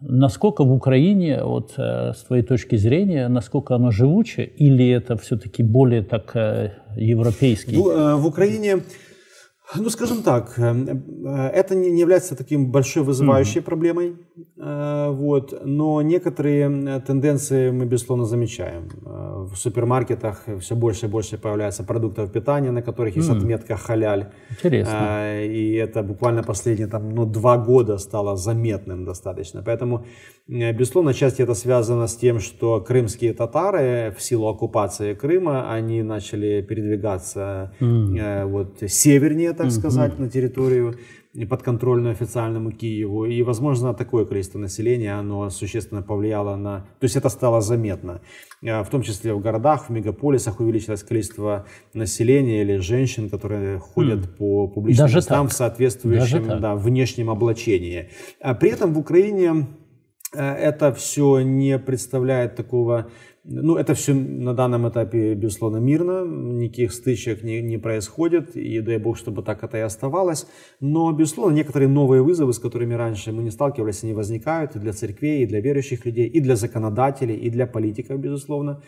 насколько в Украине, вот э, с твоей точки зрения, насколько оно живуче, или это все-таки более так э, европейский? Ну, э, в Украине ну, скажем так, э, э, это не является таким большой вызывающей mm-hmm. проблемой, э, вот, но некоторые тенденции мы, безусловно, замечаем. В супермаркетах все больше и больше появляется продуктов питания, на которых есть mm-hmm. отметка «халяль». Интересно. И это буквально последние там, ну, два года стало заметным достаточно. Поэтому, безусловно, часть это связано с тем, что крымские татары в силу оккупации Крыма, они начали передвигаться mm-hmm. вот севернее, так угу. сказать, на территорию подконтрольную официальному Киеву. И, возможно, такое количество населения, оно существенно повлияло на... То есть это стало заметно. Э, в том числе в городах, в мегаполисах увеличилось количество населения или женщин, которые ходят mm. по публичным Даже местам так. в соответствующем да, внешнем облачении. а При этом в Украине Э, это все не представляет такого... Ну, это все на данном этапе, безусловно, мирно, никаких стычек не, не происходит, и дай бог, чтобы так это и оставалось. Но, безусловно, некоторые новые вызовы, с которыми раньше мы не сталкивались, они возникают и для церквей, и для верующих людей, и для законодателей, и для политиков, безусловно.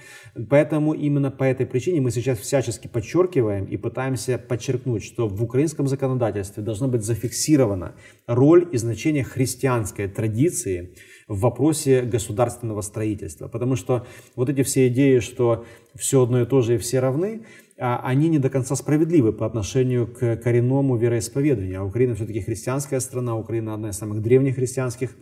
Поэтому именно по этой причине мы сейчас всячески подчеркиваем и пытаемся подчеркнуть, что в украинском законодательстве должна быть зафиксирована роль и значение христианской традиции – в вопросе государственного строительства. Потому что вот эти все идеи, что все одно и то же и все равны, а, они не до конца справедливы по отношению к коренному вероисповеданию. А Украина все-таки христианская страна, Украина одна из самых древних христианских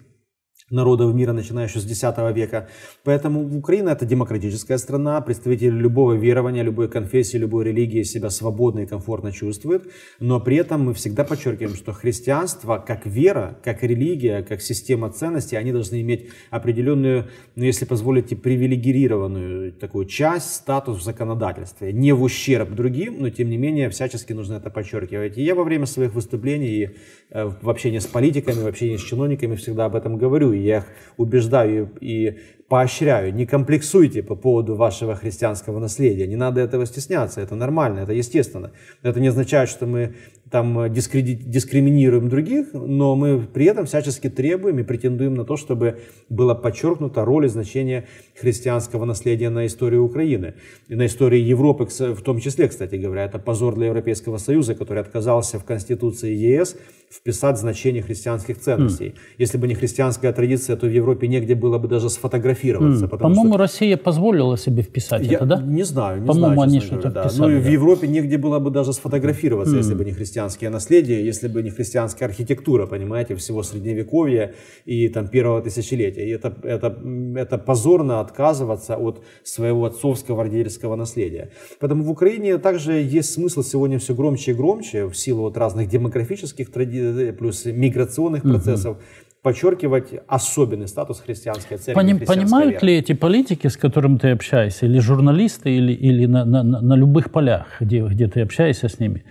народов мира, начиная еще с X века. Поэтому Украина – это демократическая страна, представители любого верования, любой конфессии, любой религии себя свободно и комфортно чувствуют, но при этом мы всегда подчеркиваем, что христианство как вера, как религия, как система ценностей, они должны иметь определенную, ну, если позволите, привилегированную такую часть, статус в законодательстве, не в ущерб другим, но тем не менее всячески нужно это подчеркивать. И я во время своих выступлений и э, в общении с политиками, в общении с чиновниками всегда об этом говорю, я их убеждаю и поощряю. Не комплексуйте по поводу вашего христианского наследия. Не надо этого стесняться. Это нормально, это естественно. Это не означает, что мы там э, дискреди, дискриминируем других, но мы при этом всячески требуем и претендуем на то, чтобы было подчеркнута роль и значение христианского наследия на истории Украины. И на истории Европы в том числе, кстати говоря. Это позор для Европейского Союза, который отказался в Конституции ЕС вписать значение христианских ценностей. Mm. Если бы не христианская традиция, то в Европе негде было бы даже сфотографировать фотографироваться. Mm. По-моему, что... Россия позволила себе вписать я это, да? Не знаю, не По-моему, знаю, они что-то да. Ну, вписали. Ну, да. в Европе негде было бы даже сфотографироваться, mm. если бы не христианские наследия, если бы не христианская архитектура, понимаете, всего Средневековья и там первого тысячелетия. И это, это, это позорно отказываться от своего отцовского родительского наследия. Поэтому в Украине также есть смысл сегодня все громче и громче в силу вот разных демографических традиций, э, плюс миграционных mm-hmm. процессов подчеркивать особенный статус христианской церкви. Поним, понимают веры. ли эти политики, с которыми ты общаешься, или журналисты, или, или на, на, на любых полях, где, где ты общаешься с ними,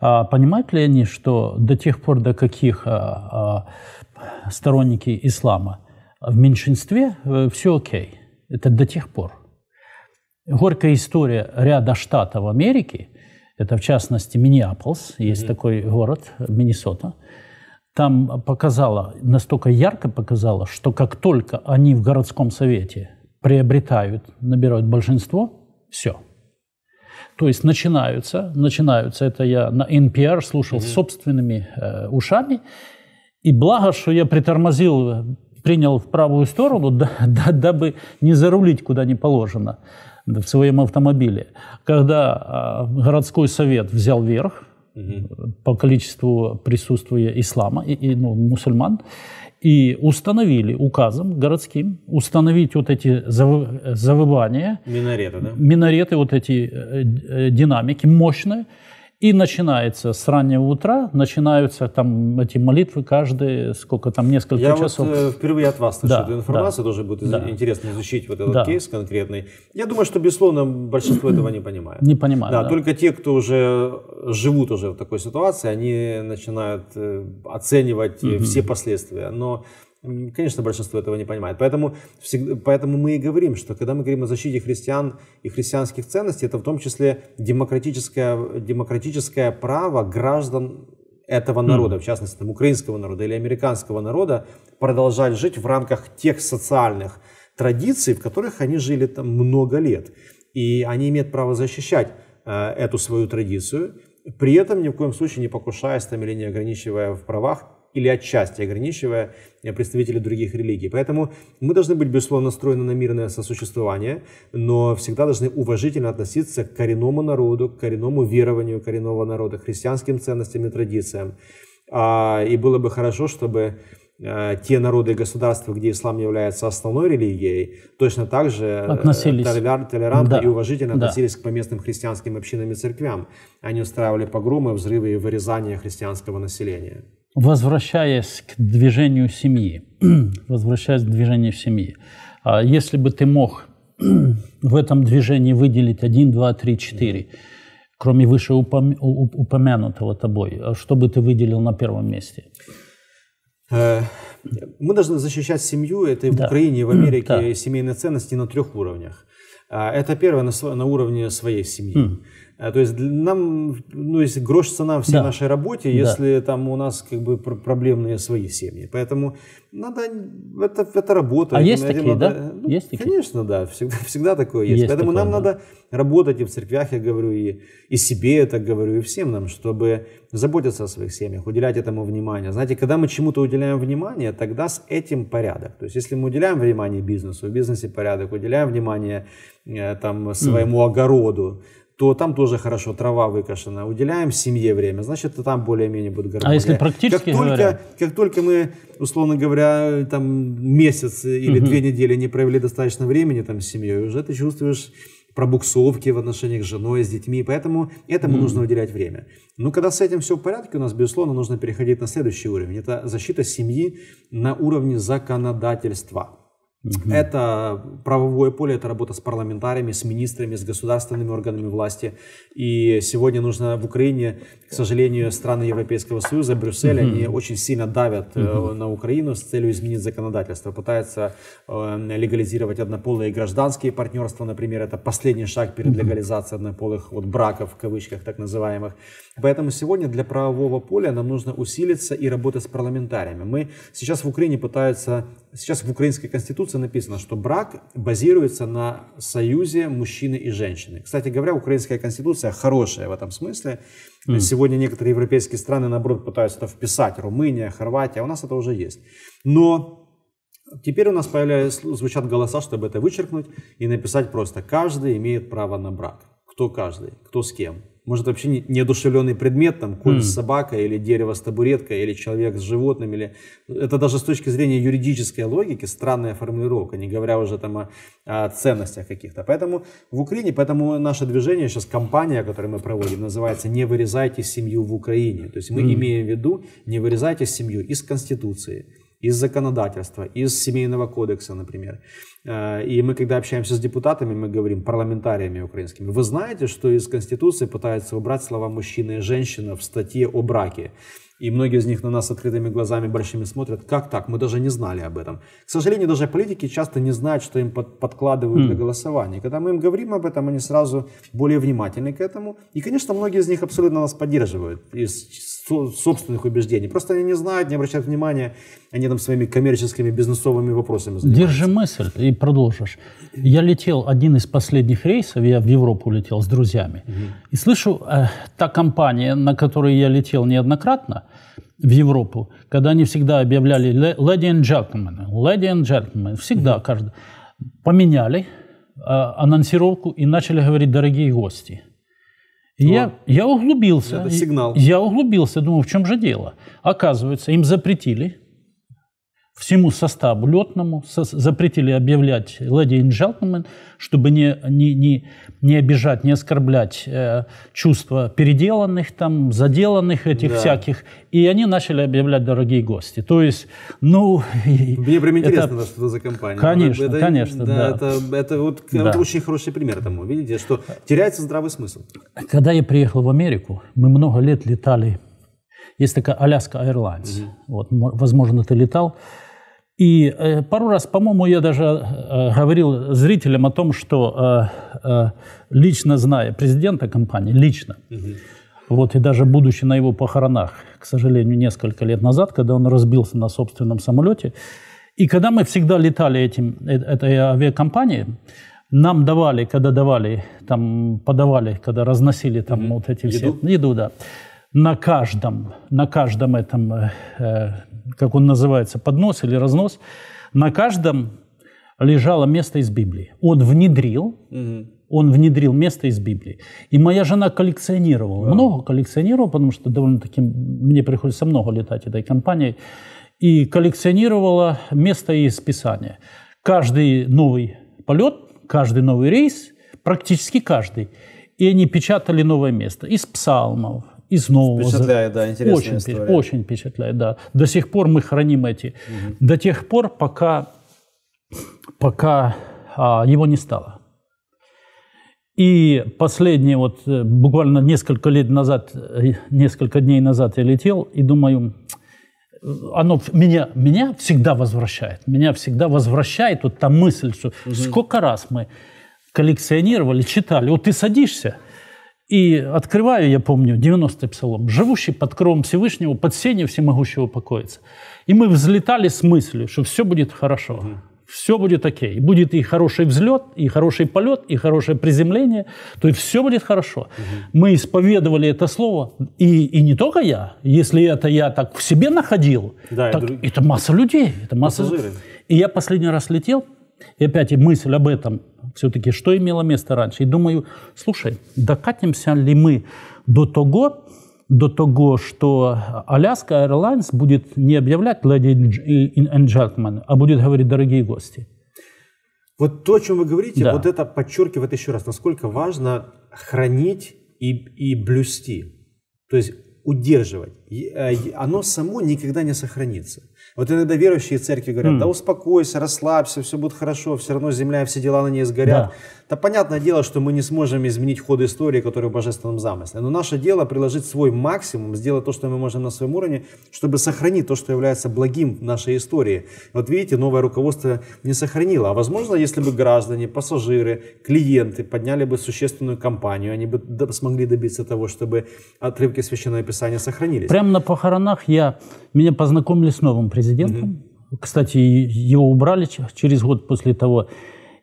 а, понимают ли они, что до тех пор, до каких а, а, сторонники ислама в меньшинстве, э, все окей. Это до тех пор. Горькая история ряда штатов Америки, это в частности Миннеаполис, mm-hmm. есть такой город, Миннесота, там показала, настолько ярко показала, что как только они в городском совете приобретают, набирают большинство, все. То есть начинаются, начинаются, это я на NPR слушал mm-hmm. собственными э, ушами, и благо, что я притормозил, принял в правую сторону, да, да, дабы не зарулить куда не положено в своем автомобиле. Когда э, городской совет взял верх, угу. по количеству присутствия ислама и, и ну, мусульман. И установили указом городским установить вот эти завывания. Минареты, да? Минареты, вот эти э, э, динамики мощные. И начинается с раннего утра, начинаются там эти молитвы каждые, сколько там, несколько я часов. Я вот э, впервые от вас слышу да, эту информацию, да, тоже будет да. интересно изучить вот этот да. кейс конкретный. Я думаю, что, безусловно, большинство этого не понимает. Не понимает, да, да. Только те, кто уже живут уже в такой ситуации, они начинают э, оценивать угу. все последствия. Но Конечно, большинство этого не понимает. Поэтому, поэтому мы и говорим, что когда мы говорим о защите христиан и христианских ценностей, это в том числе демократическое, демократическое право граждан этого народа, mm. в частности, там, украинского народа или американского народа, продолжать жить в рамках тех социальных традиций, в которых они жили там много лет. И они имеют право защищать э, эту свою традицию, при этом ни в коем случае не покушаясь там или не ограничивая в правах или отчасти ограничивая э, представителей других религий. Поэтому мы должны быть, безусловно, настроены на мирное сосуществование, но всегда должны уважительно относиться к коренному народу, к коренному верованию коренного народа, к христианским ценностям и традициям. А, и было бы хорошо, чтобы э, те народы и государства, где ислам является основной религией, точно так же э, относились. Толер, толерантно да. и уважительно да. относились к поместным христианским общинам и церквям. Они устраивали погромы, взрывы и вырезания христианского населения возвращаясь к движению семьи, возвращаясь к движению семьи, а если бы ты мог в этом движении выделить 1, 2, 3, 4, кроме вышеупомянутого упом... упомянутого тобой, а что бы ты выделил на первом месте? Э, мы должны защищать семью. Это и да. в Украине, и в Америке да. семейные ценности на трех уровнях. А, это первое на, на уровне своей семьи. Mm. А, то есть нам, ну, если грош цена всей да. нашей работе, если да. там у нас как бы проблемные свои семьи. Поэтому надо, это, это работа. А есть такие, надо, да? Э, ну, есть такие? Конечно, да, всегда, всегда такое есть. есть Поэтому такое, нам да. надо работать и в церквях, я говорю, и, и себе это говорю, и всем нам, чтобы заботиться о своих семьях, уделять этому внимание. Знаете, когда мы чему-то уделяем внимание, тогда с этим порядок. То есть, если мы уделяем внимание бизнесу, в бизнесе порядок, уделяем внимание э, там, своему mm. огороду, то там тоже хорошо трава выкашена. Уделяем семье время, значит, и там более-менее будет гармония. А если практически как говоря... только, как только мы, условно говоря, там месяц или угу. две недели не провели достаточно времени там с семьей, уже ты чувствуешь пробуксовки в отношениях с женой, с детьми, поэтому этому mm. нужно уделять время. Но когда с этим все в порядке, у нас, безусловно, нужно переходить на следующий уровень. Это защита семьи на уровне законодательства. Угу. Это правовое поле, это работа с парламентариями, с министрами, с государственными органами власти. И сегодня нужно в Украине, к сожалению, страны Европейского Союза, Брюссель, угу. они очень сильно давят угу. на Украину с целью изменить законодательство. Пытаются э, легализировать однополые гражданские партнерства, например, это последний шаг перед легализацией однополых вот, браков, в кавычках так называемых. Поэтому сегодня для правового поля нам нужно усилиться и работать с парламентариями. Мы сейчас в Украине пытаются, сейчас в украинской конституции Конституции написано, что брак базируется на союзе мужчины и женщины. Кстати говоря, украинская Конституция хорошая в этом смысле. Mm. Сегодня некоторые европейские страны, наоборот, пытаются это вписать. Румыния, Хорватия, у нас это уже есть. Но Теперь у нас появляются, звучат голоса, чтобы это вычеркнуть и написать просто «каждый имеет право на брак». Кто каждый, кто с кем, может вообще не неодушевленный предмет, там конь mm. с собакой или дерево с табуреткой или человек с животным или ну, это даже с точки зрения юридической логики странная формулировка, не говоря уже там о, о ценностях каких-то. Поэтому в Украине, поэтому наше движение сейчас компания, которую мы проводим, называется "Не вырезайте семью в Украине". То есть мы mm. имеем в виду не вырезайте семью из Конституции из законодательства, из семейного кодекса, например. Э, и мы, когда общаемся с депутатами, мы говорим, парламентариями украинскими, вы знаете, что из Конституции пытаются убрать слова «мужчина» и «женщина» в статье о браке? И многие из них на нас открытыми глазами большими смотрят. Как так? Мы даже не знали об этом. К сожалению, даже политики часто не знают, что им подкладывают для хм. голосования. Когда мы им говорим об этом, они сразу более внимательны к этому. И, конечно, многие из них абсолютно нас поддерживают из собственных убеждений. Просто они не знают, не обращают внимания. Они там своими коммерческими, бизнесовыми вопросами занимаются. Держи мысль и продолжишь. Я летел один из последних рейсов, я в Европу летел с друзьями. mm и слышу, э, та компания, на которой я летел неоднократно в Европу, когда они всегда объявляли Леди and Gentlemen», «Lady and Gentlemen», всегда mm-hmm. каждый, поменяли э, анонсировку и начали говорить «дорогие гости». я, я углубился. Это сигнал. я углубился, думаю, в чем же дело. Оказывается, им запретили всему составу летному, запретили объявлять леди и джентльмен, чтобы не, не, не, не обижать, не оскорблять э, чувства переделанных, там, заделанных этих да. всяких. И они начали объявлять дорогие гости. То есть, ну... Мне прям интересно, это, что это за компания. Конечно, это, конечно, да. да. Это, это вот, да. очень хороший пример тому, видите, что теряется здравый смысл. Когда я приехал в Америку, мы много лет летали есть такая Аляска Airlines. Mm-hmm. Вот, возможно, ты летал. И э, пару раз, по-моему, я даже э, говорил зрителям о том, что э, лично зная президента компании, лично, угу. вот и даже будучи на его похоронах, к сожалению, несколько лет назад, когда он разбился на собственном самолете, и когда мы всегда летали этим, этой авиакомпанией, нам давали, когда давали, там подавали, когда разносили там mm вот эти еду? все еду, да на каждом, на каждом этом, э, э, как он называется, поднос или разнос, на каждом лежало место из Библии. Он внедрил, угу. он внедрил место из Библии. И моя жена коллекционировала, да. много коллекционировала, потому что довольно-таки мне приходится много летать этой компанией, и коллекционировала место из Писания. Каждый новый полет, каждый новый рейс, практически каждый, и они печатали новое место из псалмов, из нового Впечатляет, да, интересная очень, история. Очень впечатляет, да. До сих пор мы храним эти. Угу. До тех пор, пока, пока а, его не стало. И последние, вот э, буквально несколько лет назад, э, несколько дней назад я летел и думаю, э, оно меня, меня всегда возвращает. Меня всегда возвращает вот та мысль, что угу. сколько раз мы коллекционировали, читали. Вот ты садишься – и открываю, я помню, 90-й псалом. «Живущий под кровом Всевышнего, под сенью всемогущего покоится». И мы взлетали с мыслью, что все будет хорошо. Угу. Все будет окей. Будет и хороший взлет, и хороший полет, и хорошее приземление. То есть все будет хорошо. Угу. Мы исповедовали это слово. И, и не только я. Если это я так в себе находил, да, так, и это масса людей. Это масса... Пассажиры. И я последний раз летел, и опять мысль об этом все-таки, что имело место раньше. И думаю, слушай, докатимся ли мы до того, до того, что Аляска Airlines будет не объявлять «Lady and Gentlemen», а будет говорить «Дорогие гости». Вот то, о чем вы говорите, да. вот это подчеркивает еще раз, насколько важно хранить и, и блюсти. То есть удерживать. Э, оно само никогда не сохранится. Вот иногда верующие церкви говорят, mm. да успокойся, расслабься, все будет хорошо, все равно земля и все дела на ней сгорят. Да. да понятное дело, что мы не сможем изменить ход истории, который в божественном замысле. Но наше дело приложить свой максимум, сделать то, что мы можем на своем уровне, чтобы сохранить то, что является благим в нашей истории. Вот видите, новое руководство не сохранило. А возможно, если бы граждане, пассажиры, клиенты подняли бы существенную компанию, они бы смогли добиться того, чтобы отрывки Священного Писания сохранились. Прямо на похоронах я, меня познакомили с новым президентом. Mm-hmm. Кстати, его убрали через год после того.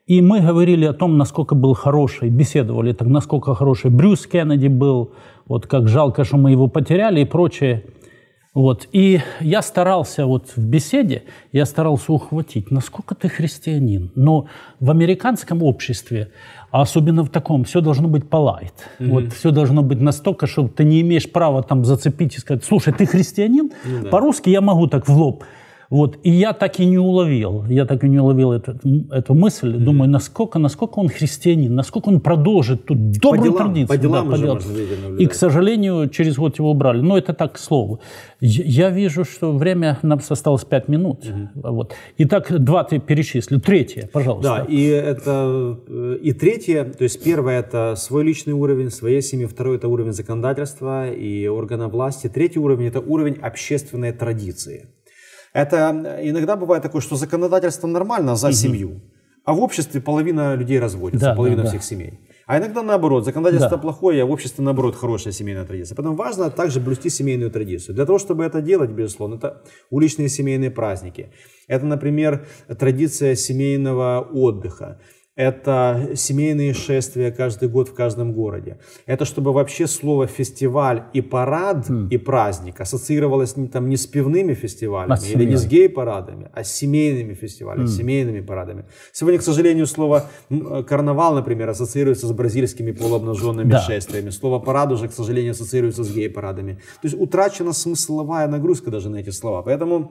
И мы говорили о том, насколько был хороший, беседовали, так насколько хороший Брюс Кеннеди был, вот как жалко, что мы его потеряли и прочее. Вот. И я старался вот в беседе, я старался ухватить, насколько ты христианин. Но в американском обществе а особенно в таком, все должно быть полайт. Mm-hmm. Вот все должно быть настолько, что ты не имеешь права там зацепить и сказать, слушай, ты христианин? Mm-hmm. По-русски я могу так в лоб. Вот. И я так и не уловил, я так и не уловил эту эту мысль. Mm-hmm. Думаю, насколько, насколько он христианин, насколько он продолжит тут добрую по делам, традицию. По делам да, по делам. Можно и, к сожалению, через год его убрали. Но это так, к слову. Я вижу, что время нам осталось 5 минут. Mm-hmm. Вот. Итак, два ты перечислил. Третье, пожалуйста. Да, и, это, и третье, то есть первое – это свой личный уровень, своей семьи. Второе – это уровень законодательства и органа власти. Третий уровень – это уровень общественной традиции. Это э, иногда бывает такое, что законодательство нормально за угу. семью, а в обществе половина людей разводится, да, половина да, всех да. семей. А иногда наоборот, законодательство да. плохое, а в обществе наоборот хорошая семейная традиция. Поэтому важно также блюсти семейную традицию. Для того, чтобы это делать, безусловно, это уличные семейные праздники. Это, например, традиция семейного отдыха это семейные шествия каждый год в каждом городе. Это чтобы вообще слово фестиваль и парад mm. и праздник ассоциировалось не, там, не с пивными фестивалями а или не с гей-парадами, а с семейными фестивалями, mm. семейными парадами. Сегодня, к сожалению, слово э, карнавал, например, ассоциируется с бразильскими полуобнаженными да. шествиями. Слово парад уже, к сожалению, ассоциируется с гей-парадами. То есть утрачена смысловая нагрузка даже на эти слова. Поэтому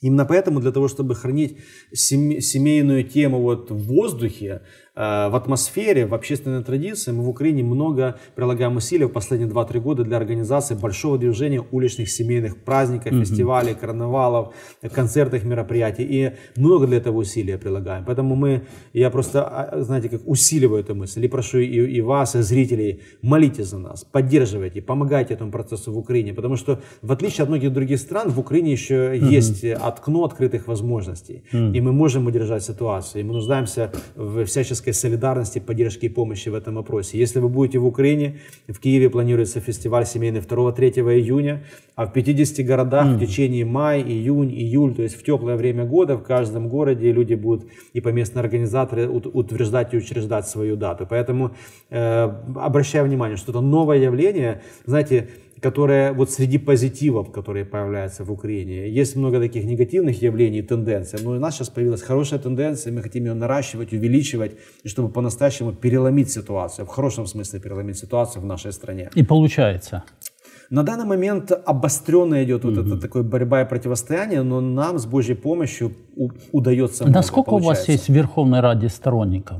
Именно поэтому для того, чтобы хранить семейную тему вот в воздухе, Э, в атмосфере, в общественной традиции. Мы в Украине много прилагаем усилий в последние 2-3 года для организации большого движения уличных семейных праздников, mm-hmm. фестивалей, карнавалов, концертных мероприятий. И много для этого усилий прилагаем. Поэтому мы, я просто, а, знаете, как усиливаю эту мысль. И прошу и, и вас, и зрителей, молитесь за нас, поддерживайте, помогайте этому процессу в Украине. Потому что, в отличие от многих других стран, в Украине еще mm-hmm. есть откно открытых возможностей. Mm-hmm. И мы можем удержать ситуацию. И мы нуждаемся в всяческой российской солидарности, поддержки и помощи в этом вопросе. Если вы будете в Украине, в Киеве планируется фестиваль семейный 2-3 июня, а в 50 городах mm. в течение мая, июнь, июль, то есть в теплое время года в каждом городе люди будут и поместные организаторы утверждать и учреждать свою дату. Поэтому э, обращаю внимание, что это новое явление. Знаете, которая вот среди позитивов, которые появляются в Украине, есть много таких негативных явлений тенденций, но у нас сейчас появилась хорошая тенденция, мы хотим ее наращивать, увеличивать, и чтобы по-настоящему переломить ситуацию, в хорошем смысле переломить ситуацию в нашей стране. И получается. На данный момент обостренно идет mm вот mm-hmm. эта такая борьба и противостояние, но нам с Божьей помощью у- удается. Насколько много, у вас есть в Верховной Раде сторонников?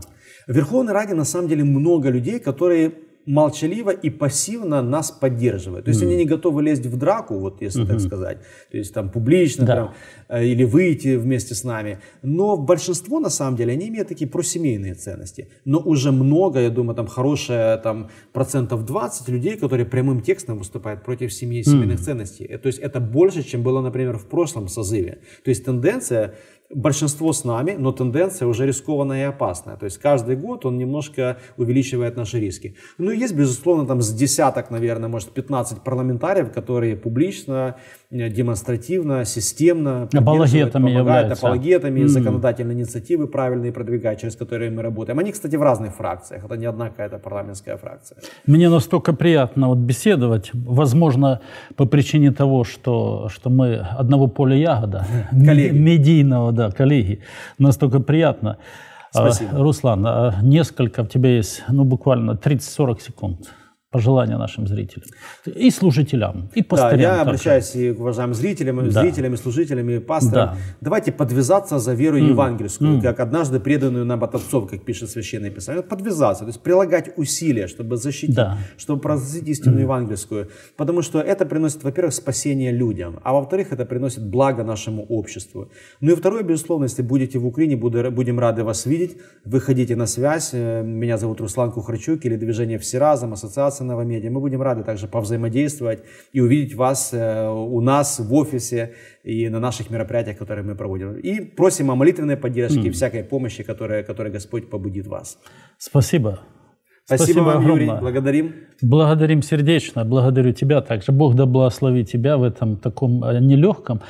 В Верховной Раде на самом деле много людей, которые молчаливо и пассивно нас поддерживают. То есть mm. они не готовы лезть в драку, вот если mm-hmm. так сказать, то есть там публично да. прям, э, или выйти вместе с нами. Но большинство на самом деле они имеют такие просемейные ценности. Но уже много, я думаю, там хорошее там процентов 20 людей, которые прямым текстом выступают против семьи и семейных mm. ценностей. Э, то есть это больше, чем было, например, в прошлом созыве. То есть тенденция большинство с нами, но тенденция уже рискованная и опасная. То есть каждый год он немножко увеличивает наши риски. Ну и есть, безусловно, там с десяток, наверное, может 15 парламентариев, которые публично Э, демонстративно, системно апологетами являются. апологетами mm. законодательной инициативы правильные продвигать, через которые мы работаем. Они, кстати, в разных фракциях. Это не одна какая-то парламентская фракция. Мне настолько приятно вот беседовать. Возможно, по причине того, что, что мы одного поля ягода, коллеги. медийного, да, коллеги. Настолько приятно. А, Спасибо. Руслан, а, несколько, у тебя есть, ну, буквально 30-40 секунд пожелания нашим зрителям и служителям, и пастырям. Да, я обращаюсь и к уважаемым зрителям, да. зрителям, и служителям, и пасторам. Да. Давайте подвязаться за веру mm. евангельскую, mm. как однажды преданную нам от отцов, как пишет Священное Писание. Подвязаться, то есть прилагать усилия, чтобы защитить, да. чтобы развить истину mm. евангельскую. Потому что это приносит, во-первых, спасение людям, а во-вторых, это приносит благо нашему обществу. Ну и второе, безусловно, если будете в Украине, будем рады вас видеть. Выходите на связь. Э, меня зовут Руслан Кухарчук или движение «Все разом», ассоциация развиваться новомедиа. Мы будем рады также повзаимодействовать и увидеть вас э, у нас в офисе и на наших мероприятиях, которые мы проводим. И просим о молитвенной поддержке, mm. всякой помощи, которая, которая Господь побудит вас. Спасибо. Спасибо, Спасибо вам, огромное. Юрий. Благодарим. Благодарим сердечно. Благодарю тебя также. Бог да благослови тебя в этом таком э, нелегком,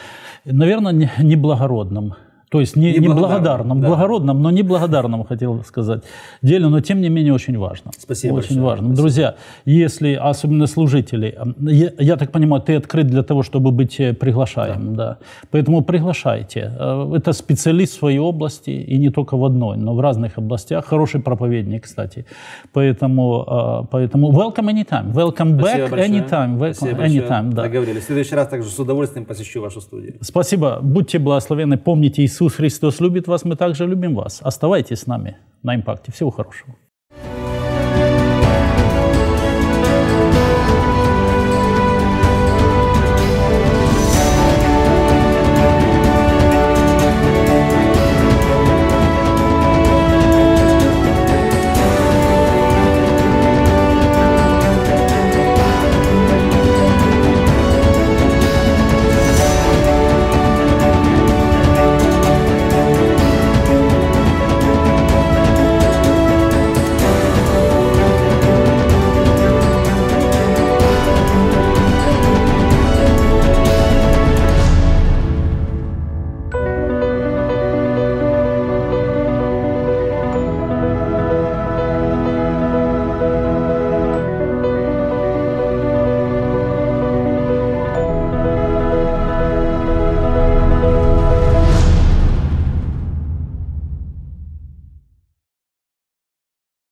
наверное, неблагородном то есть не, не благодарным, да. благородным, но не благодарным, хотел сказать, деле, но тем не менее очень важно. Спасибо Очень большое. важно. Спасибо. Друзья, если, особенно служители, я, я так понимаю, ты открыт для того, чтобы быть э, приглашаемым, да. да. Поэтому приглашайте. Э, это специалист в своей области, и не только в одной, но в разных областях. Хороший проповедник, кстати. Поэтому, э, поэтому welcome anytime. Welcome Спасибо back большое. anytime. Welcome anytime, да. Договорились. В следующий раз также с удовольствием посещу вашу студию. Спасибо. Будьте благословенны. Помните Иисуса. Иисус Христос любит вас, мы также любим вас. Оставайтесь с нами на импакте. Всего хорошего.